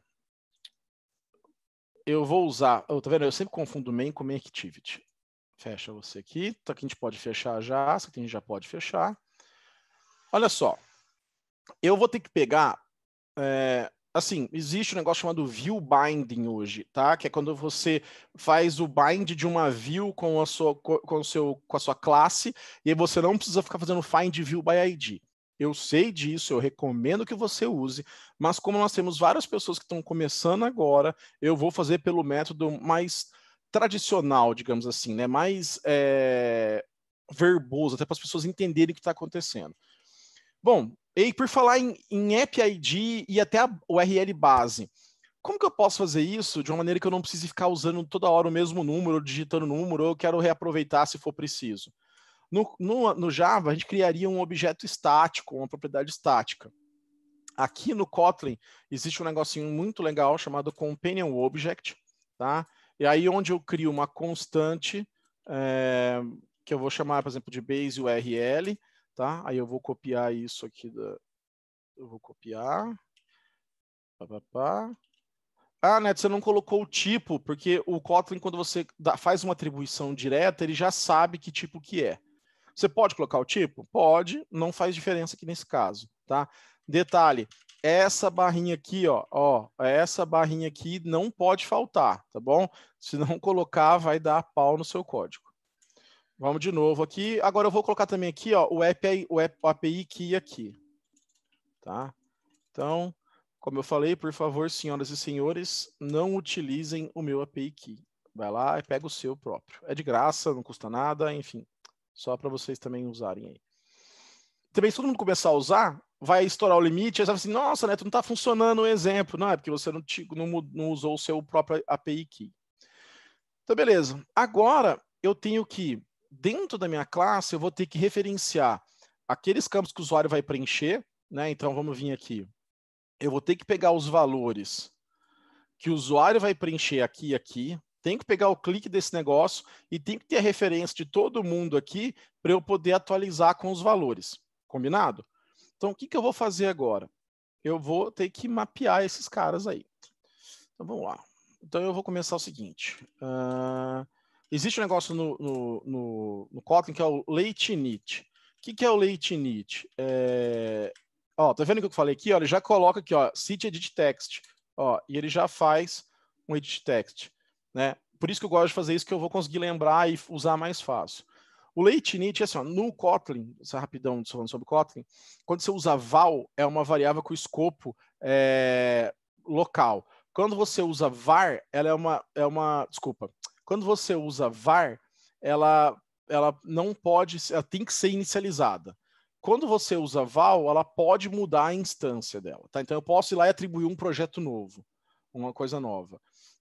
eu vou usar. Oh, tá vendo? Eu sempre confundo main com main activity. Fecha você aqui. Então, tá, aqui a gente pode fechar já. Essa aqui a gente já pode fechar. Olha só. Eu vou ter que pegar. É, assim, existe um negócio chamado view binding hoje, tá? Que é quando você faz o bind de uma view com a sua, com, o seu, com a sua classe, e aí você não precisa ficar fazendo find view by ID. Eu sei disso, eu recomendo que você use, mas como nós temos várias pessoas que estão começando agora, eu vou fazer pelo método mais tradicional, digamos assim, né? mais é, verboso, até para as pessoas entenderem o que está acontecendo. Bom, e por falar em, em App ID e até a URL base, como que eu posso fazer isso de uma maneira que eu não precise ficar usando toda hora o mesmo número, digitando número, eu quero reaproveitar se for preciso? No, no, no, Java, a gente criaria um objeto estático, uma propriedade estática. Aqui no Kotlin, existe um negocinho muito legal chamado Companion Object, tá? E aí onde eu crio uma constante, é, que eu vou chamar, por exemplo, de base URL, tá? Aí eu vou copiar isso aqui, da... eu vou copiar, pá, pá, pá. Ah, Neto, você não colocou o tipo, porque o Kotlin, quando você dá, faz uma atribuição direta, ele já sabe que tipo que é. Você pode colocar o tipo? Pode, não faz diferença aqui nesse caso, tá? Detalhe, essa barrinha aqui, ó, ó, essa barrinha aqui não pode faltar, tá bom? Se não *laughs* colocar, vai dar pau no seu código. Vamos de novo aqui. Agora eu vou colocar também aqui, ó, o API, o API key aqui, tá? Então, como eu falei, por favor, senhoras e senhores, não utilizem o meu API key. Vai lá e pega o seu próprio. É de graça, não custa nada, enfim, só para vocês também usarem aí. Também se todo mundo começar a usar, vai estourar o limite, aí você vai assim, nossa, Tu não está funcionando o exemplo. Não, é porque você não, te, não, não usou o seu próprio API key. Então, beleza. Agora, eu tenho que, dentro da minha classe, eu vou ter que referenciar aqueles campos que o usuário vai preencher, né? Então, vamos vir aqui. Eu vou ter que pegar os valores que o usuário vai preencher aqui e aqui, tem que pegar o clique desse negócio e tem que ter a referência de todo mundo aqui para eu poder atualizar com os valores. Combinado? Então, o que, que eu vou fazer agora? Eu vou ter que mapear esses caras aí. Então, vamos lá. Então, eu vou começar o seguinte. Uh, existe um negócio no, no, no, no Kotlin que é o late init. O que, que é o late init? É... Ó, tá vendo o que eu falei aqui? Ó, ele já coloca aqui, ó, city edit text. Ó, e ele já faz um edit text. Né? Por isso que eu gosto de fazer isso, que eu vou conseguir lembrar e usar mais fácil. O leite Nietzsche, assim, ó, no Kotlin, essa rapidão falando sobre Kotlin, quando você usa val, é uma variável com escopo é, local. Quando você usa var, ela é uma, é uma. Desculpa. Quando você usa var, ela, ela não pode, ela tem que ser inicializada. Quando você usa val, ela pode mudar a instância dela. Tá? Então eu posso ir lá e atribuir um projeto novo, uma coisa nova.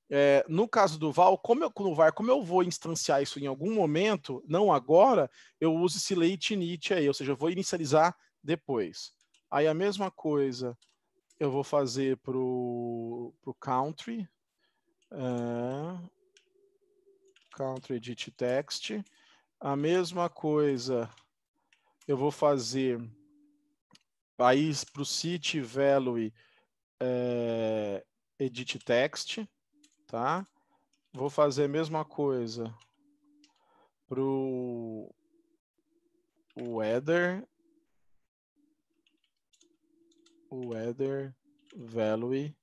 É, no caso do val como eu, no VAR, como eu vou instanciar isso em algum momento, não agora, eu uso esse late init aí, ou seja, eu vou inicializar depois. Aí a mesma coisa eu vou fazer para o country, uh, country edit text. A mesma coisa eu vou fazer para o city value uh, edit text tá? Vou fazer a mesma coisa para o weather, weather value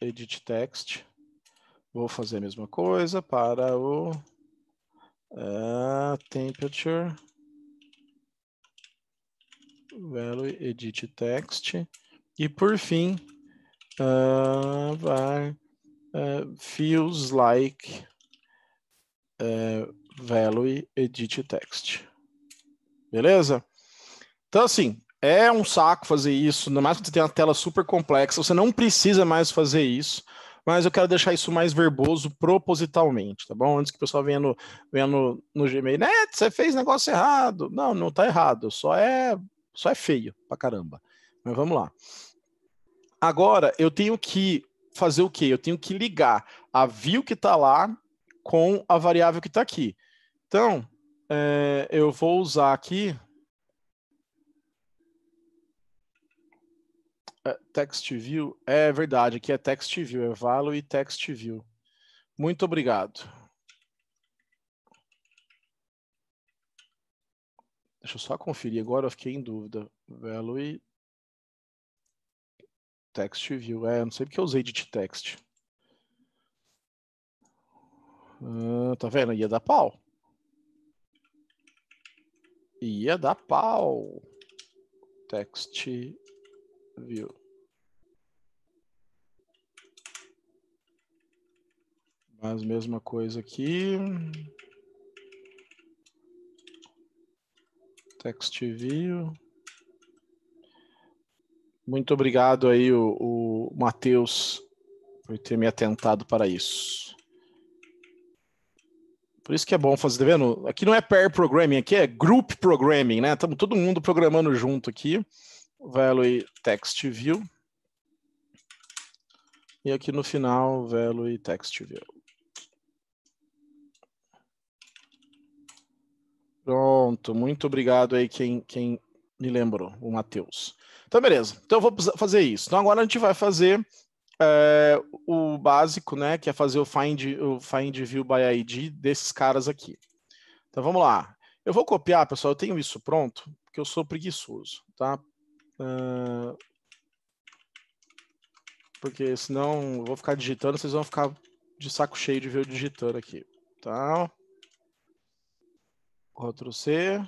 edit text. Vou fazer a mesma coisa para o uh, temperature value edit text. E por fim, uh, Uh, feels like uh, value edit text. Beleza? Então, assim, é um saco fazer isso, ainda mais que você tem uma tela super complexa, você não precisa mais fazer isso, mas eu quero deixar isso mais verboso propositalmente, tá bom? Antes que o pessoal venha no, venha no, no Gmail, né, você fez negócio errado. Não, não tá errado, só é, só é feio pra caramba. Mas vamos lá. Agora, eu tenho que fazer o quê? Eu tenho que ligar a view que está lá com a variável que está aqui. Então, é, eu vou usar aqui é, text view. É verdade, aqui é text view, é value text view. Muito obrigado. Deixa eu só conferir agora, eu fiquei em dúvida. Value Text view. É, não sei porque eu usei de text. Ah, tá vendo? Ia dar pau. Ia dar pau. Text view. Mas mesma coisa aqui. Text view. Muito obrigado aí, o, o Matheus, por ter me atentado para isso. Por isso que é bom fazer, tá vendo? Aqui não é pair programming, aqui é group programming, né? Estamos todo mundo programando junto aqui. Value text view. E aqui no final, value text view. Pronto, muito obrigado aí quem, quem me lembrou, o Matheus. Então, beleza. Então, eu vou fazer isso. Então, agora a gente vai fazer é, o básico, né? Que é fazer o find, o find view by ID desses caras aqui. Então, vamos lá. Eu vou copiar, pessoal. Eu tenho isso pronto, porque eu sou preguiçoso, tá? Uh, porque senão eu vou ficar digitando, vocês vão ficar de saco cheio de ver eu digitando aqui. Tá? Ctrl C,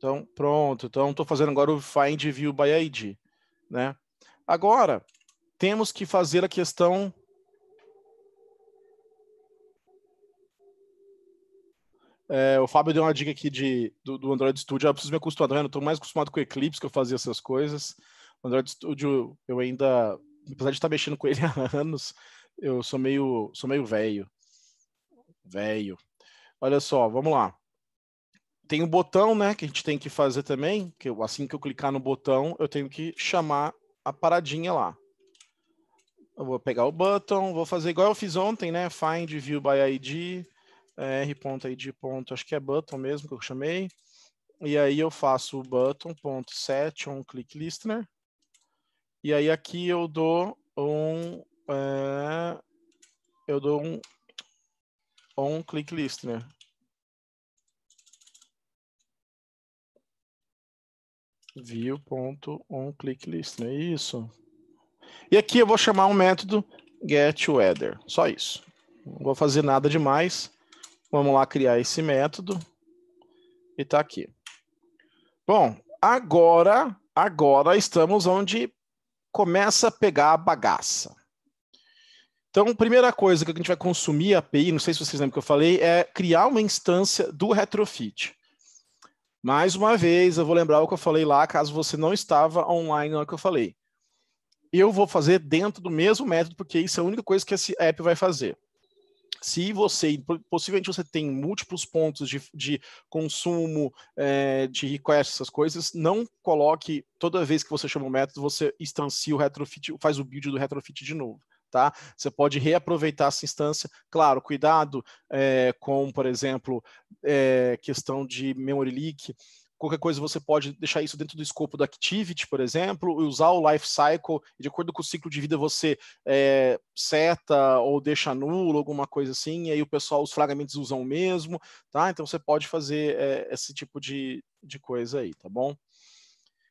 então, pronto. Então, estou fazendo agora o find view by ID, né? Agora, temos que fazer a questão É, o Fábio deu uma dica aqui de, do, do Android Studio. Eu preciso me acostumar, tá eu estou mais acostumado com o Eclipse, que eu fazia essas coisas. O Android Studio, eu ainda, apesar de estar mexendo com ele *laughs* há anos, eu sou meio, sou meio velho. Velho. Olha só, vamos lá. Tem o um botão, né, que a gente tem que fazer também, que eu, assim que eu clicar no botão, eu tenho que chamar a paradinha lá. Eu vou pegar o button, vou fazer igual eu fiz ontem, né, find view by id, eh, r.id. acho que é button mesmo que eu chamei. E aí eu faço o button.set on click listener. E aí aqui eu dou um é, eu dou um on click listener. view.onClickList, não é isso? E aqui eu vou chamar um método getWeather, só isso. Não vou fazer nada demais. Vamos lá criar esse método. E tá aqui. Bom, agora, agora estamos onde começa a pegar a bagaça. Então, a primeira coisa que a gente vai consumir a API, não sei se vocês lembram que eu falei, é criar uma instância do retrofit. Mais uma vez, eu vou lembrar o que eu falei lá, caso você não estava online na hora que eu falei. Eu vou fazer dentro do mesmo método, porque isso é a única coisa que esse app vai fazer. Se você, possivelmente você tem múltiplos pontos de, de consumo, é, de request, essas coisas, não coloque toda vez que você chama o método, você instancia o retrofit, faz o build do retrofit de novo tá? Você pode reaproveitar essa instância. Claro, cuidado é, com, por exemplo, é, questão de memory leak. Qualquer coisa você pode deixar isso dentro do escopo do Activity, por exemplo, e usar o life cycle, de acordo com o ciclo de vida você é, seta ou deixa nulo, alguma coisa assim, e aí o pessoal, os fragmentos usam o mesmo, tá? Então você pode fazer esse tipo de, de coisa aí, tá bom?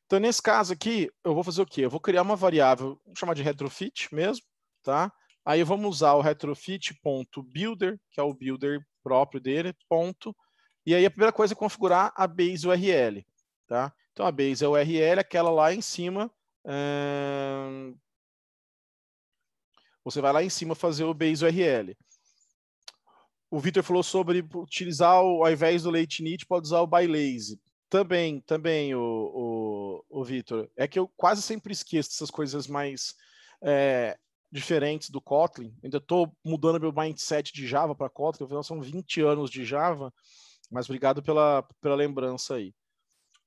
Então, nesse caso aqui, eu vou fazer o quê? Eu vou criar uma variável, vou chamar de retrofit mesmo, tá? Aí vamos usar o retrofit.builder, que é o builder próprio dele, ponto. E aí a primeira coisa é configurar a base URL, tá? Então a base é URL, aquela lá em cima, você vai lá em cima fazer o base URL. O Vitor falou sobre utilizar, o, ao invés do late init, pode usar o by lazy. Também, também, o, o, o Vitor. É que eu quase sempre esqueço essas coisas mais é, diferentes do Kotlin. Ainda estou mudando meu mindset de Java para Kotlin, são 20 anos de Java, mas obrigado pela, pela lembrança aí.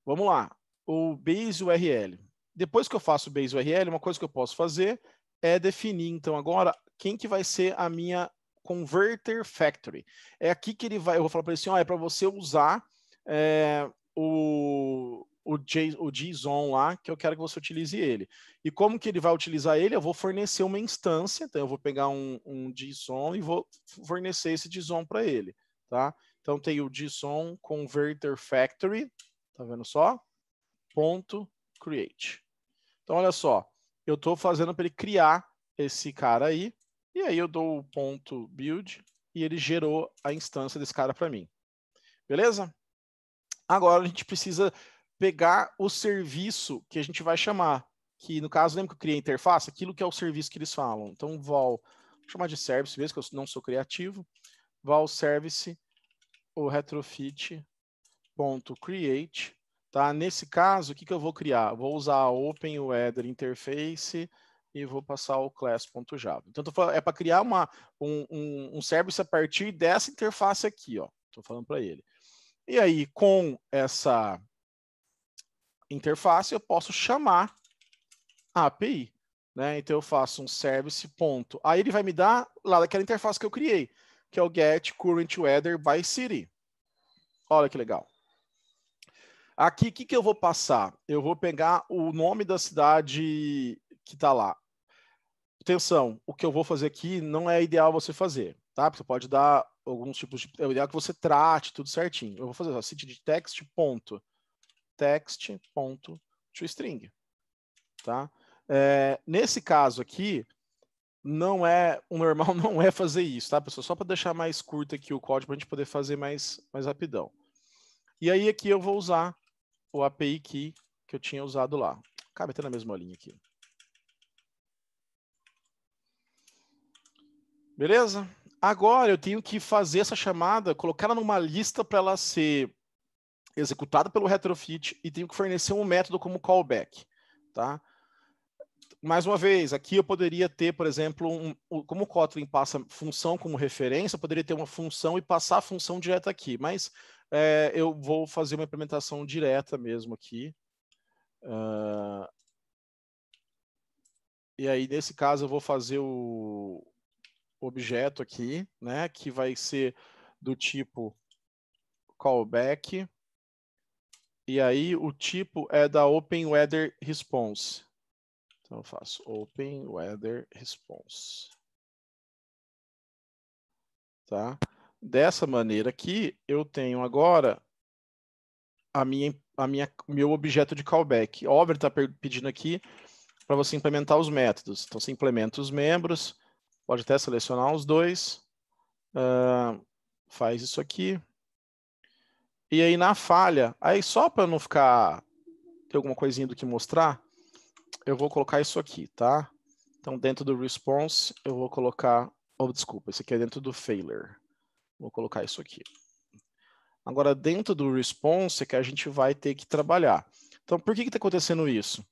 Vamos lá, o base URL. Depois que eu faço o base URL, uma coisa que eu posso fazer é definir, então, agora, quem que vai ser a minha Converter Factory. É aqui que ele vai, eu vou falar para ele assim, ó, é para você usar é, o, o, JSON lá, que eu quero que você utilize ele. E como que ele vai utilizar ele? Eu vou fornecer uma instância, então eu vou pegar um, um JSON e vou fornecer esse JSON para ele, tá? Então tem o JSON converter factory, tá vendo só? Ponto create. Então olha só, eu estou fazendo para ele criar esse cara aí, e aí eu dou o ponto build e ele gerou a instância desse cara para mim. Beleza? Agora a gente precisa pegar o serviço que a gente vai chamar, que no caso, lembra que eu criei a interface? Aquilo que é o serviço que eles falam. Então, vol, vou chamar de service mesmo, que eu não sou criativo, vol service, o retrofit.create, tá? Nesse caso, o que, que eu vou criar? Vou usar a Open Weather Interface e vou passar o class.java. Então, falando, é para criar uma, um, um, um service a partir dessa interface aqui, ó. Estou falando para ele. E aí, com essa interface, eu posso chamar a API. Né? Então eu faço um service ponto. Aí ele vai me dar lá daquela interface que eu criei, que é o get current weather by city. Olha que legal. Aqui, o que, que eu vou passar? Eu vou pegar o nome da cidade que está lá. Atenção, o que eu vou fazer aqui não é ideal você fazer, tá? Você pode dar alguns tipos de... É ideal que você trate tudo certinho. Eu vou fazer só city de text ponto text.toString. Tá? É, nesse caso aqui, não é o normal *laughs* não é fazer isso, tá, pessoal? Só para deixar mais curto aqui o código para a gente poder fazer mais, mais rapidão. E aí aqui eu vou usar o API key que eu tinha usado lá. Cabe até na mesma linha aqui. Beleza? Agora eu tenho que fazer essa chamada, colocar ela numa lista para ela ser executada pelo retrofit e tenho que fornecer um método como callback, tá? Mais uma vez, aqui eu poderia ter, por exemplo, um, como o Kotlin passa função como referência, eu poderia ter uma função e passar a função direta aqui, mas é, eu vou fazer uma implementação direta mesmo aqui. Uh, e aí, nesse caso, eu vou fazer o objeto aqui, né, que vai ser do tipo callback. E aí o tipo é da Open Weather Response. Então eu faço Open Weather Response. Tá? Dessa maneira aqui, eu tenho agora a minha, a minha, meu objeto de callback. O Over tá está pedindo aqui para você implementar os métodos. Então, você implementa os membros, pode até selecionar os dois, uh, faz isso aqui. E aí na falha, aí só para não ficar ter alguma coisinha do que mostrar, eu vou colocar isso aqui, tá? Então dentro do response eu vou colocar, oh, desculpa, isso aqui é dentro do failure. Vou colocar isso aqui. Agora dentro do response é que a gente vai ter que trabalhar. Então por que está acontecendo isso?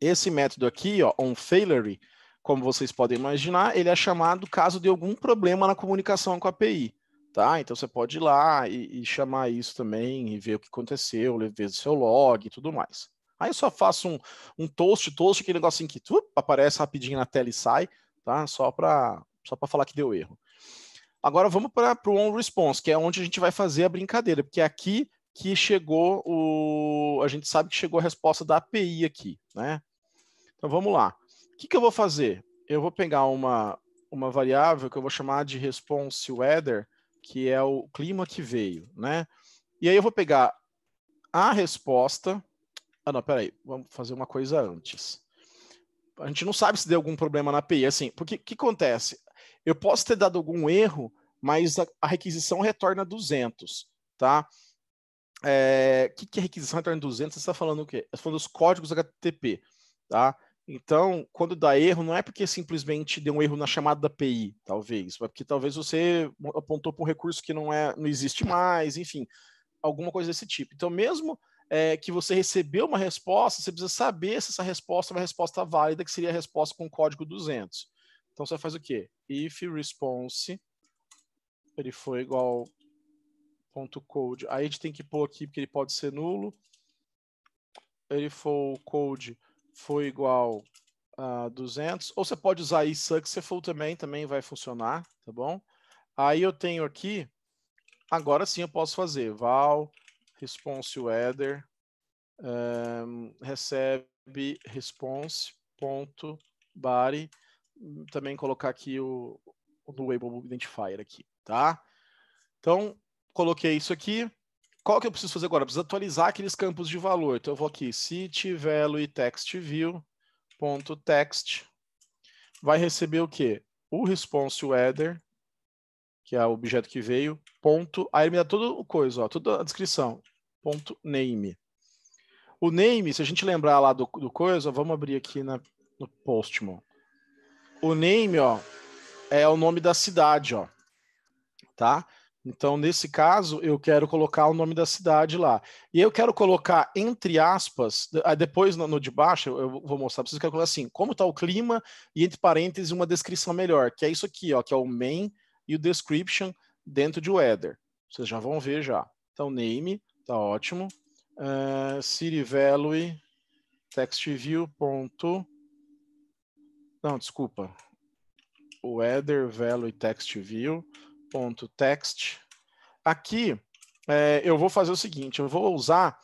Esse método aqui, ó, on failure, como vocês podem imaginar, ele é chamado caso de algum problema na comunicação com a API tá? Então você pode ir lá e, e, chamar isso também e ver o que aconteceu, ver o seu log e tudo mais. Aí eu só faço um, um toast, toast, aquele negocinho que up, aparece rapidinho na tela e sai, tá? Só para só falar que deu erro. Agora vamos para o on response, que é onde a gente vai fazer a brincadeira, porque é aqui que chegou o. A gente sabe que chegou a resposta da API aqui, né? Então vamos lá. O que, que eu vou fazer? Eu vou pegar uma, uma variável que eu vou chamar de response weather, que é o clima que veio, né? E aí eu vou pegar a resposta. Ah, não, peraí, vamos fazer uma coisa antes. A gente não sabe se deu algum problema na API, assim, porque o que acontece? Eu posso ter dado algum erro, mas a, a requisição retorna 200, tá? O é, que, que é requisição retorna 200? Você está falando o quê? Você está falando dos códigos HTTP, tá? Então, quando dá erro, não é porque simplesmente deu um erro na chamada da API, talvez, mas é porque talvez você apontou para um recurso que não, é, não existe mais, enfim, alguma coisa desse tipo. Então, mesmo é, que você recebeu uma resposta, você precisa saber se essa resposta é uma resposta válida, que seria a resposta com código 200. Então, você faz o quê? If response, ele foi igual ponto .code. Aí a gente tem que pôr aqui, porque ele pode ser nulo. Ele for o code foi igual a 200, ou você pode usar iSuccessful também, também vai funcionar, tá bom? Aí eu tenho aqui, agora sim eu posso fazer val response weather um, recebe response ponto também colocar aqui o, o doable identifier aqui, tá? Então, coloquei isso aqui, qual que eu preciso fazer agora? Eu preciso atualizar aqueles campos de valor. Então eu vou aqui, se text ponto text, vai receber o quê? O response header, que é o objeto que veio, ponto, aí ele me dá toda a coisa, ó, toda a descrição, ponto name. O name, se a gente lembrar lá do, do coisa, vamos abrir aqui na, no Postman. O name, ó, é o nome da cidade, ó, tá? Então, nesse caso, eu quero colocar o nome da cidade lá. E eu quero colocar entre aspas, ah, depois no, no de baixo, eu vou mostrar para vocês, eu quero colocar assim, como está o clima, e entre parênteses uma descrição melhor, que é isso aqui, ó, que é o main e o description dentro de weather. Vocês já vão ver já. Então, name, tá ótimo. Uh, city value, textview. Ponto... Não, desculpa. Weather value text view text. Aqui é, eu vou fazer o seguinte, eu vou usar,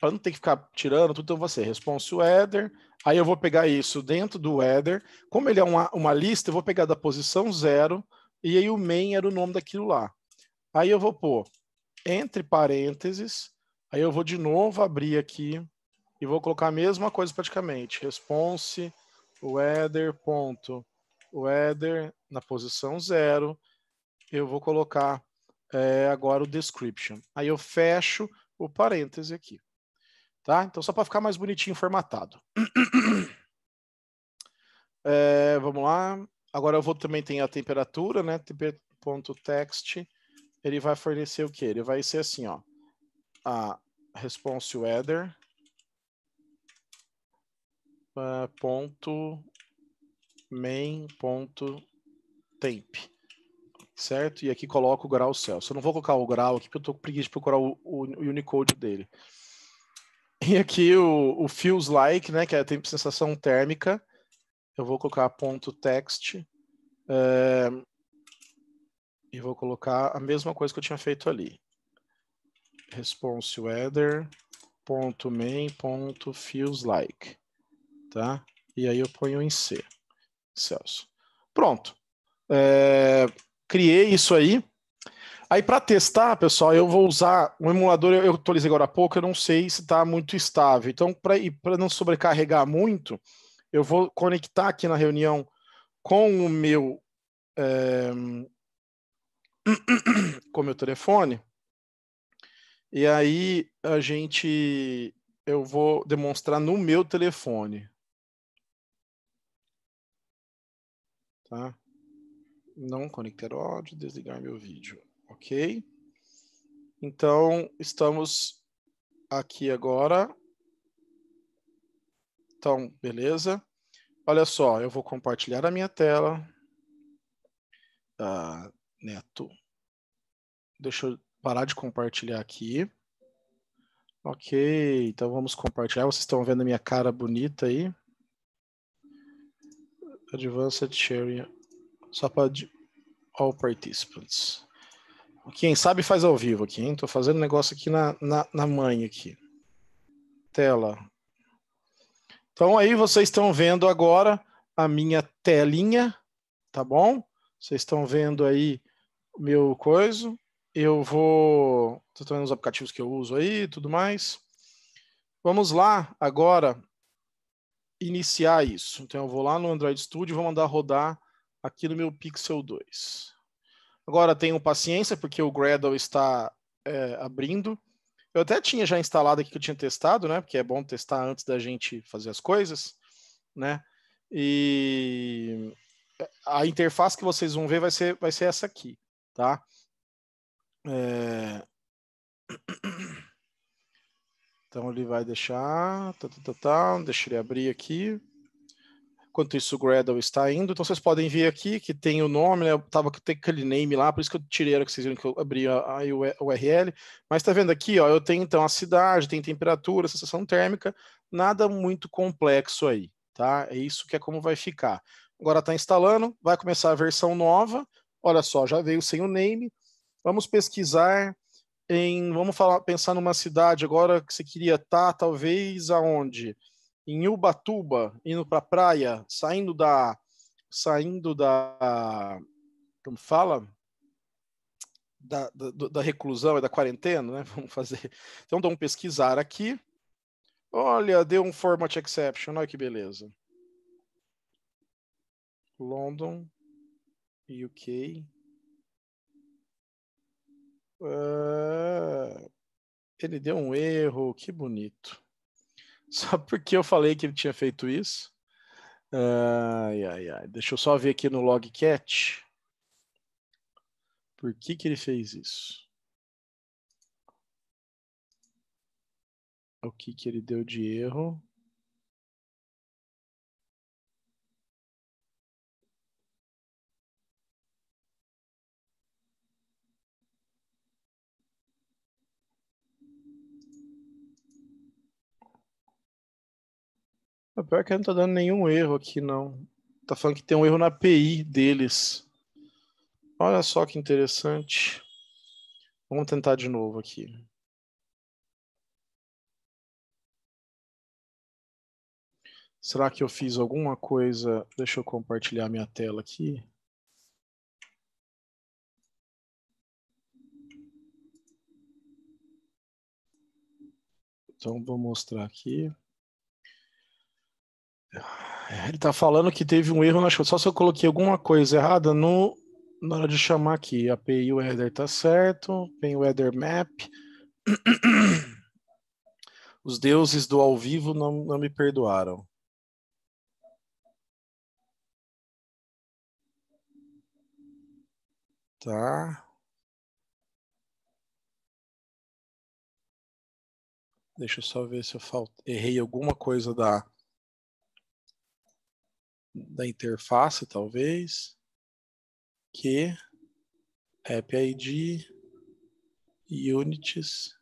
para não ter que ficar tirando tudo, então você response o header, aí eu vou pegar isso dentro do header, como ele é uma, uma lista, eu vou pegar da posição zero, e aí o main era o nome daquilo lá. Aí eu vou pôr entre parênteses, aí eu vou de novo abrir aqui e vou colocar a mesma coisa praticamente, response, weather, ponto, header na posição zero, eu vou colocar é, agora o description. Aí eu fecho o parêntese aqui. Tá? Então, só para ficar mais bonitinho formatado. é, *clears throat* vamos lá. Agora eu vou também ter a temperatura, né? Temper.text. Ele vai fornecer o quê? Ele vai ser assim, ó. A response weather uh, ponto main ponto temp certo? E aqui coloco o grau Celsius. Eu não vou colocar o grau aqui, porque eu estou com preguiça de procurar o, o, Unicode dele. E aqui o, o feels like, né, que é a sensação térmica, eu vou colocar ponto .text é, e vou colocar a mesma coisa que eu tinha feito ali. Response weather ponto main ponto feels like, tá? E aí eu ponho em C, Celsius. Pronto. É, criei isso aí. Aí para testar, pessoal, eu vou usar um emulador, eu atualizei agora há pouco, eu não sei se está muito estável. Então, para não sobrecarregar muito, eu vou conectar aqui na reunião com o meu é, *clears throat* com o meu telefone. E aí a gente eu vou demonstrar no meu telefone. Tá? Não conectar áudio, desligar meu vídeo. Ok? Então, estamos aqui agora. Então, beleza. Olha só, eu vou compartilhar a minha tela. Ah, Neto, deixa eu parar de compartilhar aqui. Ok, então vamos compartilhar. Vocês estão vendo a minha cara bonita aí? Advanced Sharing só para all participants. Quem sabe faz ao vivo aqui, hein? Tô fazendo negócio aqui na, na, na mãe aqui. Tela. Então aí vocês estão vendo agora a minha telinha, tá bom? Vocês estão vendo aí meu coisa. Eu vou. Estou vendo os aplicativos que eu uso aí e tudo mais. Vamos lá agora iniciar isso. Então eu vou lá no Android Studio, vou mandar rodar aqui no meu Pixel 2. Agora tenho paciência, porque o Gradle está é, abrindo. Eu até tinha já instalado aqui que eu tinha testado, né? Porque é bom testar antes da gente fazer as coisas, né? E a interface que vocês vão ver vai ser, vai ser essa aqui, tá? É... *clears throat* Então ele vai deixar, tá, tá, tá, tá, deixa ele abrir aqui. Enquanto isso, o Gradle está indo. Então, vocês podem ver aqui que tem o nome, né? Eu tava com aquele name lá, por isso que eu tirei era que vocês viram que eu abri a, a URL. Mas está vendo aqui, ó, eu tenho então a cidade, tem temperatura, sensação térmica, nada muito complexo aí, tá? É isso que é como vai ficar. Agora está instalando, vai começar a versão nova. Olha só, já veio sem o name. Vamos pesquisar em, vamos falar, pensar numa cidade agora que você queria estar, tá, talvez aonde? em Ubatuba, indo para a praia, saindo da saindo da como fala da, da, da reclusão e da quarentena, né? *laughs* Vamos fazer. Então, um pesquisar aqui. Olha, deu um format exception, olha que beleza. London, UK. Uh, ah, ele deu um erro, que bonito. *laughs* Só porque eu falei que ele tinha feito isso. Ai, ai, ai. Deixa eu só ver aqui no logcat. Por que, que ele fez isso? O que, que ele deu de erro? O pior é que não tá dando nenhum erro aqui, não. Tá falando que tem um erro na API deles. Olha só que interessante. Vamos tentar de novo aqui. Será que eu fiz alguma coisa? Deixa eu compartilhar minha tela aqui. Então, vou mostrar aqui. É, ele tá falando que teve um erro na Só se eu coloquei alguma coisa errada no na hora de chamar aqui. API Weather tá certo, tem Weather Map. *clears throat* Os deuses do ao vivo não, não me perdoaram. Tá. Deixa eu só ver se eu falt... errei alguma coisa da da interface, talvez, que ID units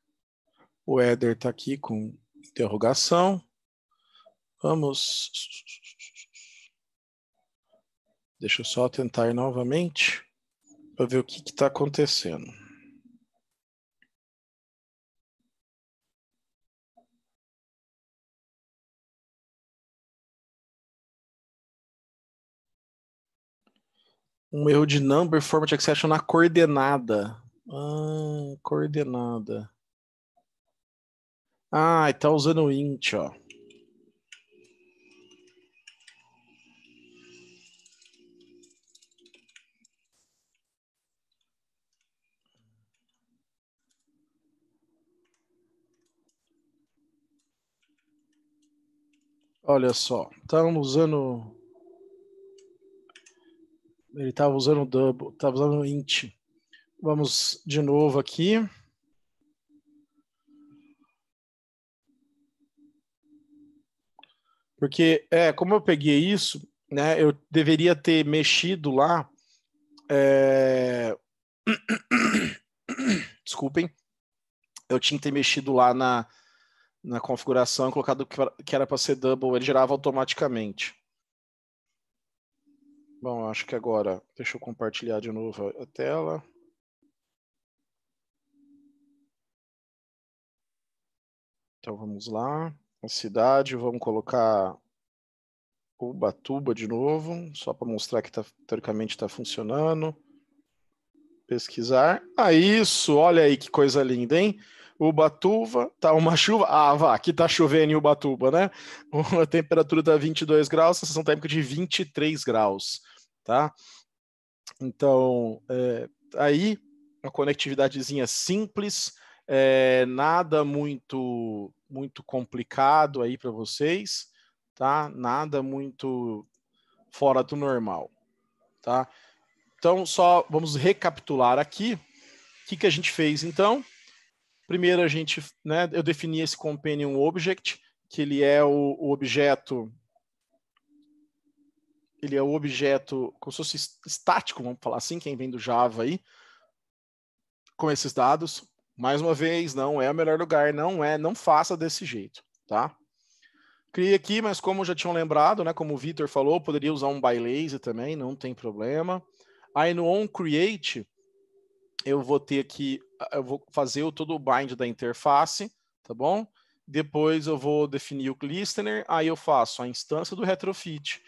o header está aqui com interrogação. Vamos. Deixa eu só tentar novamente para ver o que está acontecendo. um erro de number format exception na coordenada. Ah, coordenada. Ah, está usando o int, ó. Olha só, estamos tá usando ele estava usando o double, estava usando o int. Vamos de novo aqui. Porque, é, como eu peguei isso, né, eu deveria ter mexido lá. É... *coughs* Desculpem. Eu tinha que ter mexido lá na, na configuração, colocado que era para ser double, ele gerava automaticamente. Bom, acho que agora, deixa eu compartilhar de novo a tela. Então vamos lá, a cidade, vamos colocar Ubatuba de novo, só para mostrar que tá, teoricamente está funcionando. Pesquisar. Ah, isso! Olha aí que coisa linda, hein? Ubatuba, tá uma *laughs* chuva. Ah, vá, aqui tá chovendo em Ubatuba, né? *laughs* A temperatura tá 22 graus, sensação térmica de 23 graus, tá? Então, é, aí, uma conectividadezinha simples, é, nada muito, muito complicado aí para vocês, tá? Nada muito fora do normal, tá? Então, só vamos recapitular aqui. O que, que a gente fez, então? Primeiro, a gente, né, eu defini esse companion object, que ele é o, o objeto ele é o objeto como se fosse estático, vamos falar assim, quem vem do Java aí, com esses dados. Mais uma vez, não é o melhor lugar, não é, não faça desse jeito, tá? Criei aqui, mas como já tinham lembrado, né, como o Vitor falou, poderia usar um by também, não tem problema. Aí no onCreate, eu vou ter aqui eu vou fazer o, todo o bind da interface, tá bom? Depois eu vou definir o listener, aí eu faço a instância do retrofit,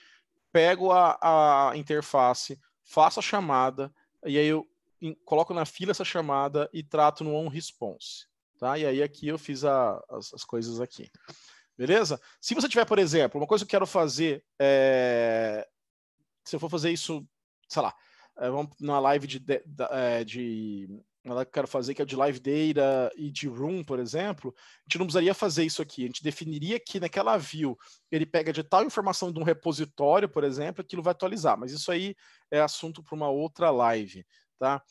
pego a, a interface, faço a chamada, e aí eu in, coloco na fila essa chamada e trato no onResponse. Tá? E aí aqui eu fiz a, as, as, coisas aqui. Beleza? Se você tiver, por exemplo, uma coisa que eu quero fazer, é... se eu for fazer isso, sei lá, é, vamos na live de, de, é, de ela que eu quero fazer, que é de Live Data e de Room, por exemplo, a gente não precisaria fazer isso aqui. A gente definiria que naquela view ele pega de tal informação de um repositório, por exemplo, aquilo vai atualizar. Mas isso aí é assunto para uma outra live, tá?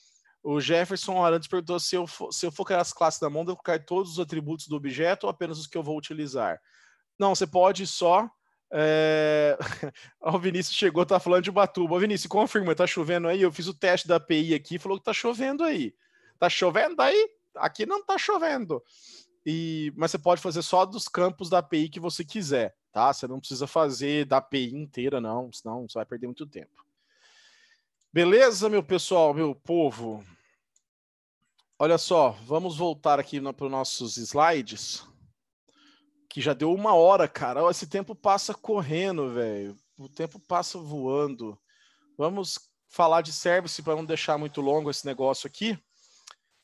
O Jefferson Arantes perguntou se eu, for, se eu for criar as classes da mão eu vou criar todos os atributos do objeto ou apenas os que eu vou utilizar? Não, você pode só é... *laughs* o Vinícius chegou, tá falando de Batuba. Ô, Vinícius, confirma, tá chovendo aí? Eu fiz o teste da API aqui, falou que tá chovendo aí. Tá chovendo aí? Aqui não tá chovendo. E, mas você pode fazer só dos campos da API que você quiser, tá? Você não precisa fazer da API inteira, não, senão você vai perder muito tempo. Beleza, meu pessoal, meu povo? Olha só, vamos voltar aqui no, para os nossos slides, que já deu uma hora, cara. Esse tempo passa correndo, velho. O tempo passa voando. Vamos falar de service para não deixar muito longo esse negócio aqui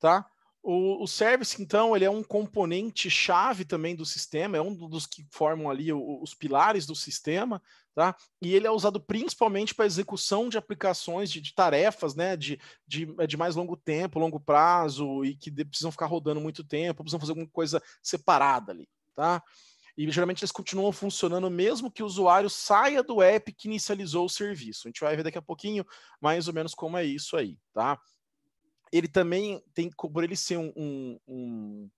tá? O, o service, então, ele é um componente chave também do sistema, é um dos que formam ali o, os pilares do sistema, tá? E ele é usado principalmente para execução de aplicações, de, de tarefas, né? De, de, é de, mais longo tempo, longo prazo, e que precisam ficar rodando muito tempo, precisam fazer alguma coisa separada ali, tá? E geralmente eles continuam funcionando mesmo que o usuário saia do app que inicializou o serviço. A gente vai ver daqui a pouquinho mais ou menos como é isso aí, tá? ele também tem, por ele ser um, um, um,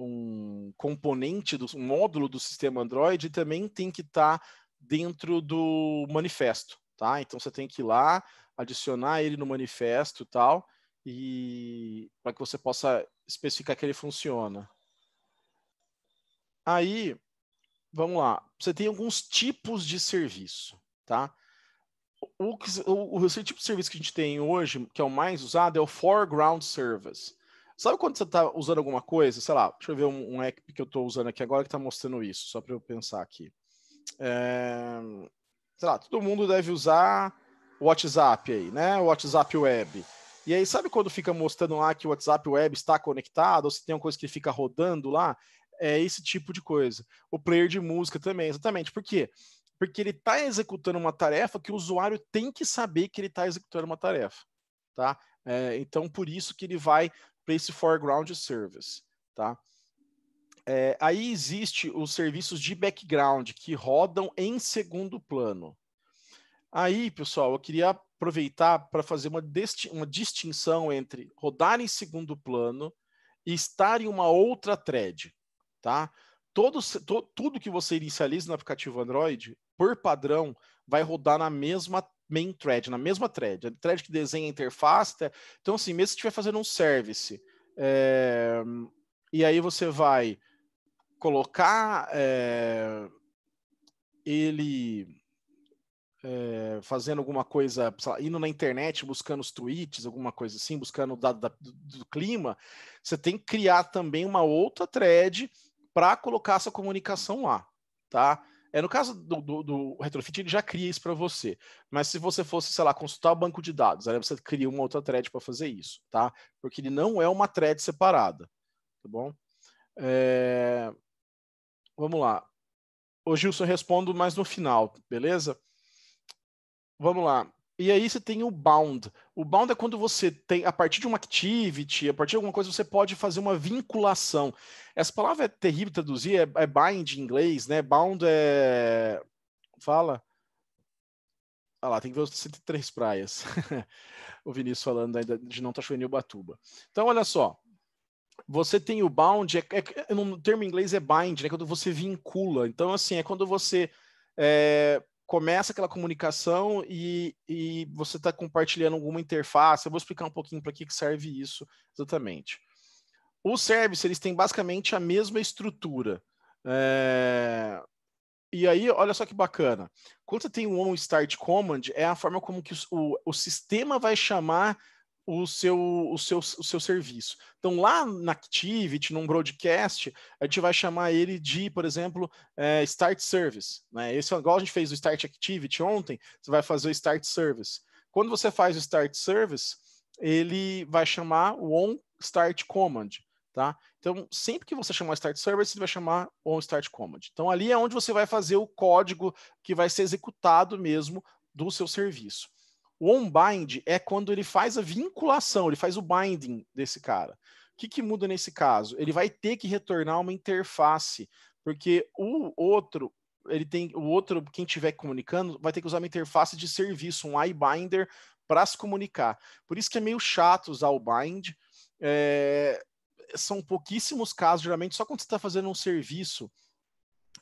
um componente, do, um módulo do sistema Android, também tem que estar tá dentro do manifesto, tá? Então você tem que ir lá, adicionar ele no manifesto e tal, para que você possa especificar que ele funciona. Aí, vamos lá. Você tem alguns tipos de serviço, tá? o, o, o, tipo de serviço que a gente tem hoje, que é o mais usado, é o foreground service. Sabe quando você está usando alguma coisa? Sei lá, deixa eu ver um, um app que eu estou usando aqui agora que está mostrando isso, só para eu pensar aqui. É, sei lá, todo mundo deve usar o WhatsApp aí, né? O WhatsApp Web. E aí, sabe quando fica mostrando lá que o WhatsApp Web está conectado, ou se tem uma coisa que fica rodando lá? É esse tipo de coisa. O player de música também, exatamente. Por quê? porque ele está executando uma tarefa que o usuário tem que saber que ele está executando uma tarefa, tá? É, então, por isso que ele vai para esse foreground service, tá? É, aí existe os serviços de background que rodam em segundo plano. Aí, pessoal, eu queria aproveitar para fazer uma, uma distinção entre rodar em segundo plano e estar em uma outra thread, tá? todo, to, tudo que você inicializa no aplicativo Android, por padrão, vai rodar na mesma main thread, na mesma thread. A thread que desenha a interface. Tá? Então, assim, mesmo se estiver fazendo um service, é, e aí você vai colocar é, ele é, fazendo alguma coisa, lá, indo na internet, buscando os tweets, alguma coisa assim, buscando o dado da, do, do clima, você tem que criar também uma outra thread para colocar essa comunicação lá, tá? É, no caso do, do, do Retrofit, ele já cria isso para você. Mas se você fosse, sei lá, consultar o banco de dados, aí você cria uma outra thread para fazer isso, tá? Porque ele não é uma thread separada, tá bom? É... Vamos lá. O Gilson, respondo mais no final, beleza? Vamos lá. E aí você tem o bound. O bound é quando você tem, a partir de uma activity, a partir de alguma coisa, você pode fazer uma vinculação. Essa palavra é terrível traduzir, é, é bind em inglês, né? Bound é. Fala. Ah lá, tem que ver os 103 praias. *laughs* o Vinícius falando ainda de não estar chovendo em Ubatuba. Então, olha só. Você tem o bound, é, é, no termo em inglês é bind, né? Quando você vincula. Então, assim, é quando você. É, começa aquela comunicação e, e você está compartilhando alguma interface. Eu vou explicar um pouquinho para que, que serve isso exatamente. Os service, eles têm basicamente a mesma estrutura. É... E aí, olha só que bacana. Quando você tem o um on start command, é a forma como que o, o sistema vai chamar o seu, o seu, o seu serviço. Então, lá na Activity, num broadcast, a gente vai chamar ele de, por exemplo, é, Start Service. Né? Esse, é igual a gente fez o Start Activity ontem, você vai fazer o Start Service. Quando você faz o Start Service, ele vai chamar o On Start Command. Tá? Então, sempre que você chamar Start Service, ele vai chamar On Start Command. Então, ali é onde você vai fazer o código que vai ser executado mesmo do seu serviço. O onbind é quando ele faz a vinculação, ele faz o binding desse cara. O que, que muda nesse caso? Ele vai ter que retornar uma interface, porque o outro, ele tem o outro, quem estiver comunicando, vai ter que usar uma interface de serviço, um iBinder, para se comunicar. Por isso que é meio chato usar o bind. É, são pouquíssimos casos, geralmente, só quando você está fazendo um serviço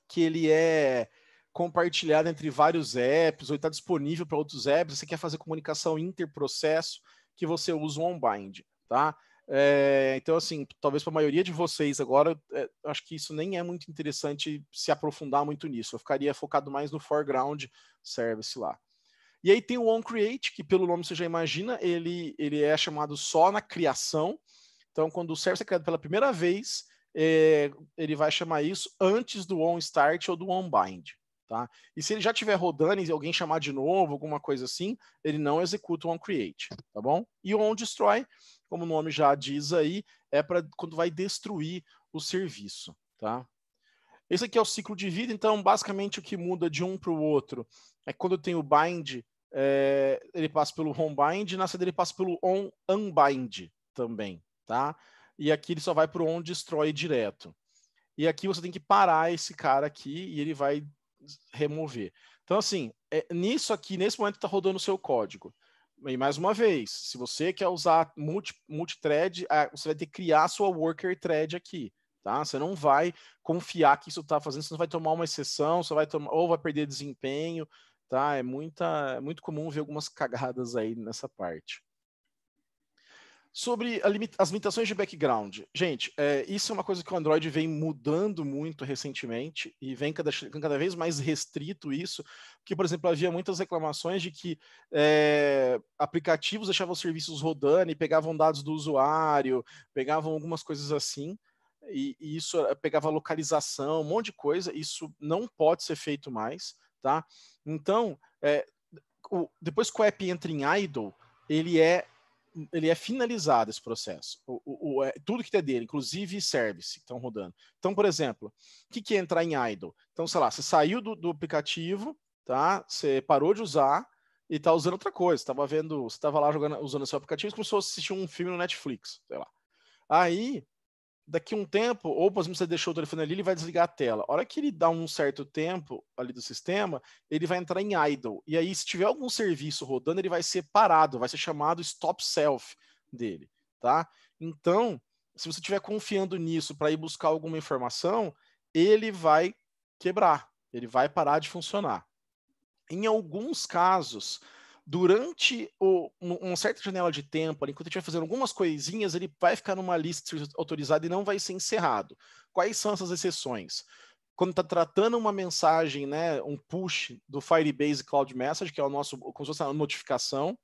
que ele é compartilhado entre vários apps ou está disponível para outros apps, você quer fazer comunicação interprocesso que você usa o OnBind, tá? É, então, assim, talvez para a maioria de vocês agora, é, acho que isso nem é muito interessante se aprofundar muito nisso. Eu ficaria focado mais no foreground service lá. E aí tem o OnCreate, que pelo nome você já imagina, ele, ele é chamado só na criação. Então, quando o service é criado pela primeira vez, é, ele vai chamar isso antes do OnStart ou do OnBind. Tá? E se ele já estiver rodando e alguém chamar de novo, alguma coisa assim, ele não executa o onCreate, tá bom? E o onDestroy, como o nome já diz aí, é para quando vai destruir o serviço, tá? Esse aqui é o ciclo de vida, então basicamente o que muda de um para o outro é quando tem o bind, é, ele passa pelo onBind, na saída ele passa pelo onUnbind também, tá? E aqui ele só vai para o onDestroy direto. E aqui você tem que parar esse cara aqui e ele vai remover. Então, assim, é, nisso aqui, nesse momento, está rodando o seu código. E mais uma vez, se você quer usar multi, multithread, ah, você vai ter que criar a sua worker thread aqui. Tá? Você não vai confiar que isso está fazendo, você vai tomar uma exceção, você vai tomar, ou vai perder desempenho. Tá? É, muita, é muito comum ver algumas cagadas aí nessa parte. Sobre limita as limitações de background. Gente, é, isso é uma coisa que o Android vem mudando muito recentemente e vem cada, cada vez mais restrito isso, porque, por exemplo, havia muitas reclamações de que é, aplicativos deixavam os serviços rodando e pegavam dados do usuário, pegavam algumas coisas assim, e, e isso pegava localização, um monte de coisa, isso não pode ser feito mais, tá? Então, é, o, depois que o app entra em idle, ele é ele é finalizado esse processo. O, o, o, é, tudo que tem dele, inclusive service, estão rodando. Então, por exemplo, o que, que é entrar em idle? Então, sei lá, você saiu do, do aplicativo, tá? Você parou de usar e está usando outra coisa. Estava vendo, estava lá jogando, usando seu aplicativo, começou a assistir um filme no Netflix, sei lá. Aí daqui um tempo, ou por exemplo, você deixou o telefone ali, ele vai desligar a tela. A hora que ele dá um certo tempo ali do sistema, ele vai entrar em idle. E aí, se tiver algum serviço rodando, ele vai ser parado, vai ser chamado stop self dele, tá? Então, se você estiver confiando nisso para ir buscar alguma informação, ele vai quebrar, ele vai parar de funcionar. Em alguns casos, durante o, um, certa janela de tempo, enquanto ele estiver fazendo algumas coisinhas, ele vai ficar numa lista autorizada e não vai ser encerrado. Quais são essas exceções? Quando está tratando uma mensagem, né, um push do Firebase Cloud Message, que é o nosso, como se fosse uma notificação.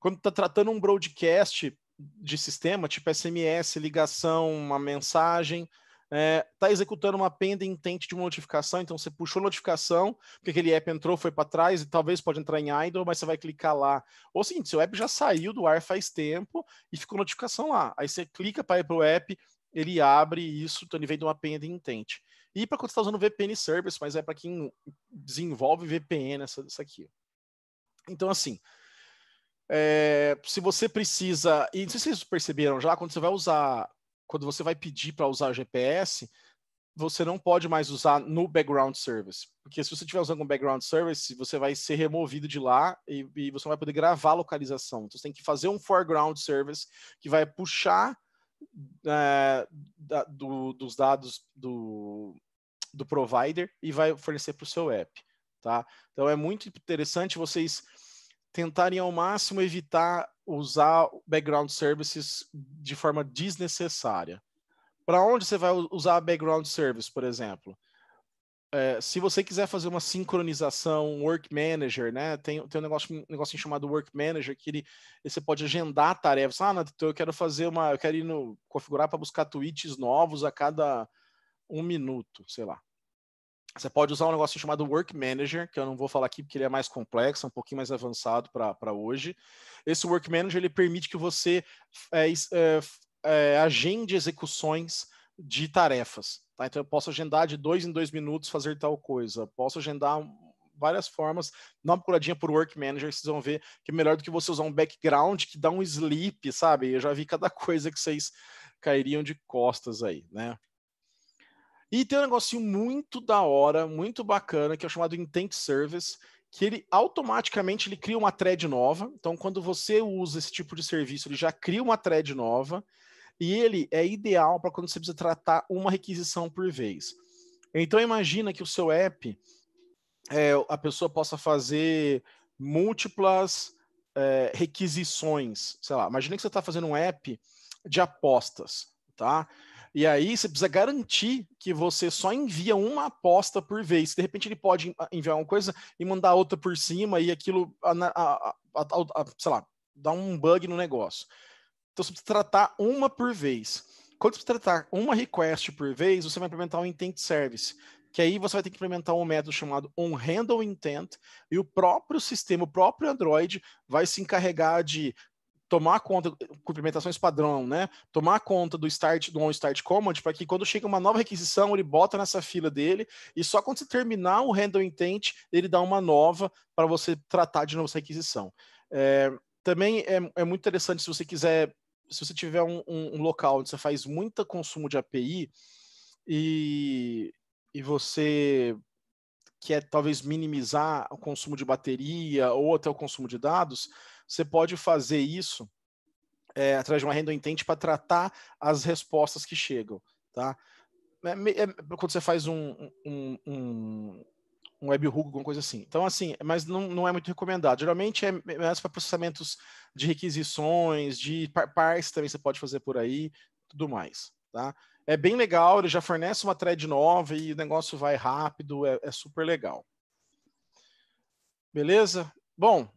Quando está tratando um broadcast de sistema, tipo SMS, ligação, uma mensagem, está é, tá executando uma pending intent de uma notificação, então você puxou a notificação, porque aquele app entrou, foi para trás, e talvez pode entrar em idle, mas você vai clicar lá. Ou seguinte, assim, seu app já saiu do ar faz tempo e ficou notificação lá. Aí você clica para ir para o app, ele abre isso, então ele vem de uma pending intent. E para quando você está usando VPN Service, mas é para quem desenvolve VPN, essa, essa aqui. Então, assim, é, se você precisa, e não sei se vocês perceberam já, quando você vai usar quando você vai pedir para usar GPS, você não pode mais usar no background service. Porque se você estiver usando um background service, você vai ser removido de lá e, e você não vai poder gravar a localização. Então, você tem que fazer um foreground service que vai puxar é, da, do, dos dados do, do provider e vai fornecer para o seu app. Tá? Então, é muito interessante vocês tentarem ao máximo evitar usar background services de forma desnecessária. Para onde você vai usar background service, por exemplo? É, se você quiser fazer uma sincronização, um work manager, né? Tem, tem um, negócio, um negocinho chamado work manager que ele, você pode agendar tarefas. Ah, então eu quero fazer uma, eu quero ir no, configurar para buscar tweets novos a cada um minuto, sei lá. Você pode usar um negócio chamado Work Manager, que eu não vou falar aqui porque ele é mais complexo, é um pouquinho mais avançado para hoje. Esse Work Manager ele permite que você é, é, é, agende execuções de tarefas. Tá? Então eu posso agendar de dois em dois minutos fazer tal coisa. Posso agendar várias formas. Dá uma procuradinha por Work Manager, vocês vão ver que é melhor do que você usar um background que dá um sleep, sabe? Eu já vi cada *laughs* coisa que vocês cairiam de costas aí, né? E tem um negocinho muito da hora, muito bacana, que é chamado Intent Service, que ele automaticamente ele cria uma thread nova. Então, quando você usa esse tipo de serviço, ele já cria uma thread nova e ele é ideal para quando você precisa tratar uma requisição por vez. Então, imagina que o seu app, é, a pessoa possa fazer múltiplas é, requisições, sei lá. Imagina que você está fazendo um app de apostas, tá? E aí você precisa garantir que você só envia uma aposta por vez. De repente ele pode enviar uma coisa e mandar outra por cima e aquilo, a, a, a, sei lá, dá um bug no negócio. Então você precisa tratar uma por vez. Quando você tratar uma request por vez, você vai implementar um intent service, que aí você vai ter que implementar um método chamado onHandleIntent, e o próprio sistema, o próprio Android, vai se encarregar de tomar conta, cumprimentações padrão, né? Tomar conta do start do on-start command para que quando chega uma nova requisição, ele bota nessa fila dele e só quando se terminar o handle intent, ele dá uma nova para você tratar de novo essa requisição. É, também é, é muito interessante se você quiser, se você tiver um, um, um local onde você faz muito consumo de API e, e você quer talvez minimizar o consumo de bateria ou até o consumo de dados, você pode fazer isso é, atrás de uma renda intente para tratar as respostas que chegam, tá? É, é, quando você faz um, um, um, um webhook, alguma coisa assim. Então, assim, mas não, não é muito recomendado. Geralmente é, é mais para processamentos de requisições, de parse também você pode fazer por aí, tudo mais, tá? É bem legal, ele já fornece uma thread nova e o negócio vai rápido, é, é super legal. Beleza? Bom,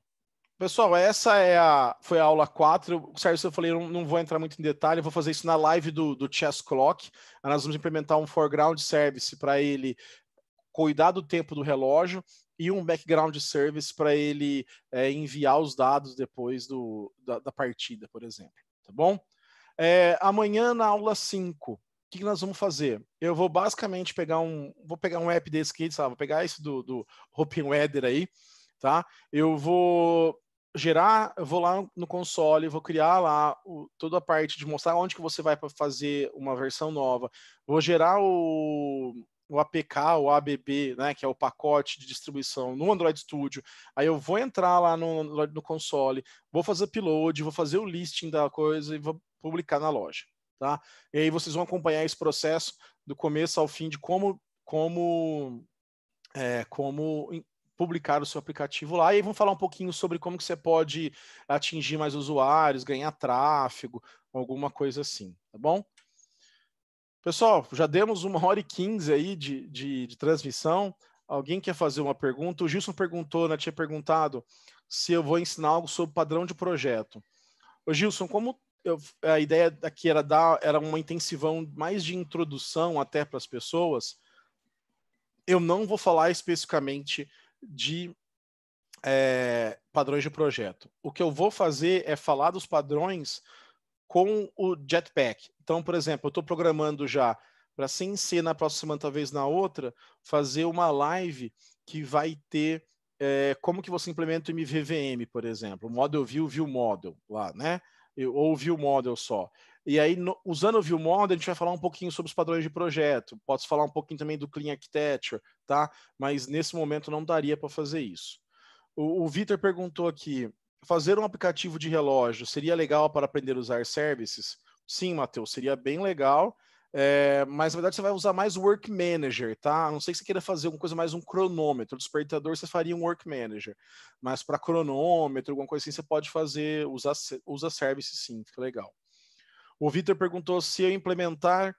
Pessoal, essa é a, foi a aula 4. O Sérgio, eu falei, não, não vou entrar muito em detalhe, vou fazer isso na live do, do Chess Clock. nós vamos implementar um foreground service para ele cuidar do tempo do relógio e um background service para ele é, enviar os dados depois do, da, da, partida, por exemplo. Tá bom? É, amanhã, na aula 5, o que, que, nós vamos fazer? Eu vou basicamente pegar um. Vou pegar um app desse aqui, sabe? Vou pegar esse do, do Weather aí. Tá? Eu vou gerar, eu vou lá no console, vou criar lá o, toda a parte de mostrar onde que você vai para fazer uma versão nova, vou gerar o, o APK, o ABB, né, que é o pacote de distribuição no Android Studio, aí eu vou entrar lá no, no console, vou fazer upload, vou fazer o listing da coisa e vou publicar na loja, tá? E aí vocês vão acompanhar esse processo do começo ao fim de como como é, como publicar o seu aplicativo lá. E aí vamos falar um pouquinho sobre como que você pode atingir mais usuários, ganhar tráfego, alguma coisa assim, tá bom? Pessoal, já demos uma hora e quinze aí de, de, de, transmissão. Alguém quer fazer uma pergunta? O Gilson perguntou, né, tinha perguntado se eu vou ensinar algo sobre padrão de projeto. Ô Gilson, como eu, a ideia aqui era dar era uma intensivão mais de introdução até para as pessoas, eu não vou falar especificamente de é, padrões de projeto. O que eu vou fazer é falar dos padrões com o Jetpack. Então, por exemplo, eu estou programando já para sem ser na próxima, talvez na outra, fazer uma live que vai ter é, como que você implementa o MVVM, por exemplo, o Model View, View Model lá, né? ou View Model só. E aí, no, usando o ViewModel a gente vai falar um pouquinho sobre os padrões de projeto. Posso falar um pouquinho também do Clean Architecture, tá? Mas nesse momento não daria para fazer isso. O, o Vitor perguntou aqui: fazer um aplicativo de relógio seria legal para aprender a usar services? Sim, Matheus, seria bem legal. É, mas na verdade você vai usar mais o Work Manager, tá? A não sei se você queira fazer alguma coisa mais um cronômetro. Despertador você faria um Work Manager, mas para cronômetro, alguma coisa assim, você pode fazer, usar, usar service sim, fica legal. O Vitor perguntou se eu implementar.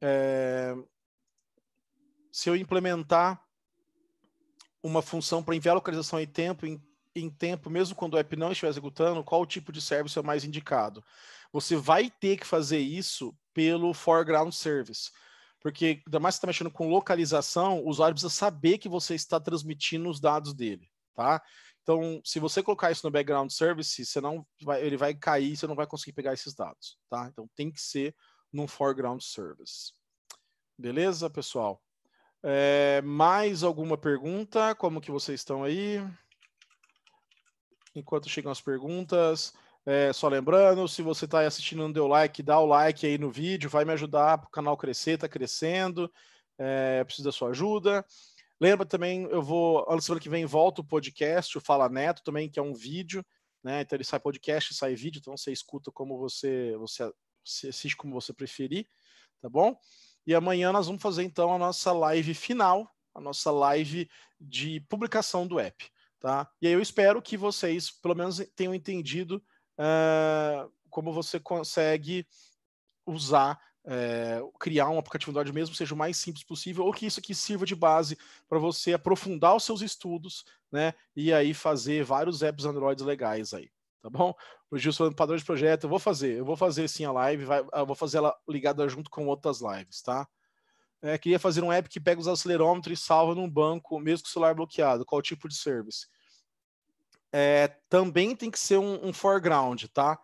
É, se eu implementar uma função para enviar localização em tempo, em, em, tempo, mesmo quando o app não estiver executando, qual tipo de serviço é mais indicado? Você vai ter que fazer isso pelo foreground service. Porque, ainda mais que está mexendo com localização, o usuário precisa saber que você está transmitindo os dados dele, tá? Então, se você colocar isso no background service, você não vai, ele vai cair, você não vai conseguir pegar esses dados, tá? Então, tem que ser num foreground service. Beleza, pessoal? É, mais alguma pergunta? Como que vocês estão aí? Enquanto chegam as perguntas, é, só lembrando, se você está assistindo não deu like, dá o like aí no vídeo, vai me ajudar para o canal crescer, está crescendo, é, preciso da sua ajuda. Lembra também, eu vou, a semana que vem volta o podcast, o Fala Neto também, que é um vídeo, né? Então ele sai podcast, sai vídeo, então você escuta como você, você, você assiste como você preferir, tá bom? E amanhã nós vamos fazer então a nossa live final, a nossa live de publicação do app, tá? E aí eu espero que vocês, pelo menos, tenham entendido uh, como você consegue usar é, criar um aplicativo Android mesmo seja o mais simples possível, ou que isso aqui sirva de base para você aprofundar os seus estudos, né? E aí fazer vários apps Android legais aí, tá bom? O Gil falando padrão de projeto, eu vou fazer, eu vou fazer sim a live, vai, ah, vou fazer ela ligada junto com outras lives, tá? É, queria fazer um app que pega os acelerômetros e salva num banco, mesmo com o celular bloqueado. Qual tipo de service? É, também tem que ser um, um foreground, tá?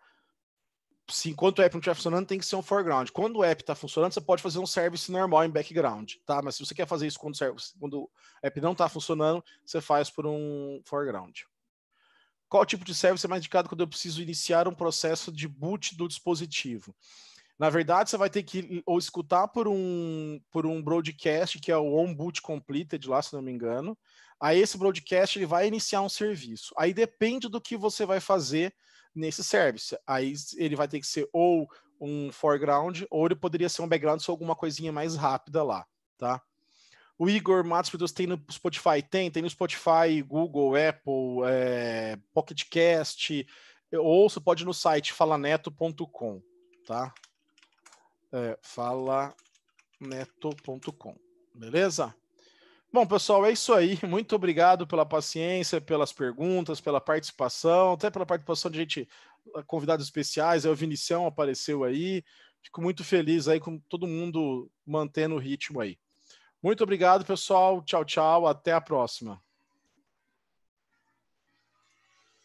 se enquanto o app não estiver funcionando, tem que ser um foreground. Quando o app está funcionando, você pode fazer um service normal em background, tá? Mas se você quer fazer isso quando o, service, quando o app não está funcionando, você faz por um foreground. Qual tipo de service é mais indicado quando eu preciso iniciar um processo de boot do dispositivo? Na verdade, você vai ter que ou escutar por um, por um broadcast, que é o On Boot Completed, lá, se não me engano. Aí esse broadcast ele vai iniciar um serviço. Aí depende do que você vai fazer nesse service. Aí ele vai ter que ser ou um foreground, ou ele poderia ser um background, só alguma coisinha mais rápida lá, tá? O Igor Matos Pedroso tem no Spotify? Tem, tem no Spotify, Google, Apple, é, eh, PocketCast, ou você pode ir no site falaneto.com, tá? É, falaneto.com, beleza? Bom, pessoal, é isso aí. *laughs* Muito obrigado pela paciência, pelas perguntas, pela participação, até pela participação de gente, ah, convidados especiais. É o Vinicião apareceu aí. Fico muito feliz aí com todo mundo mantendo o ritmo aí. Muito obrigado, pessoal. Tchau, tchau. Até a próxima.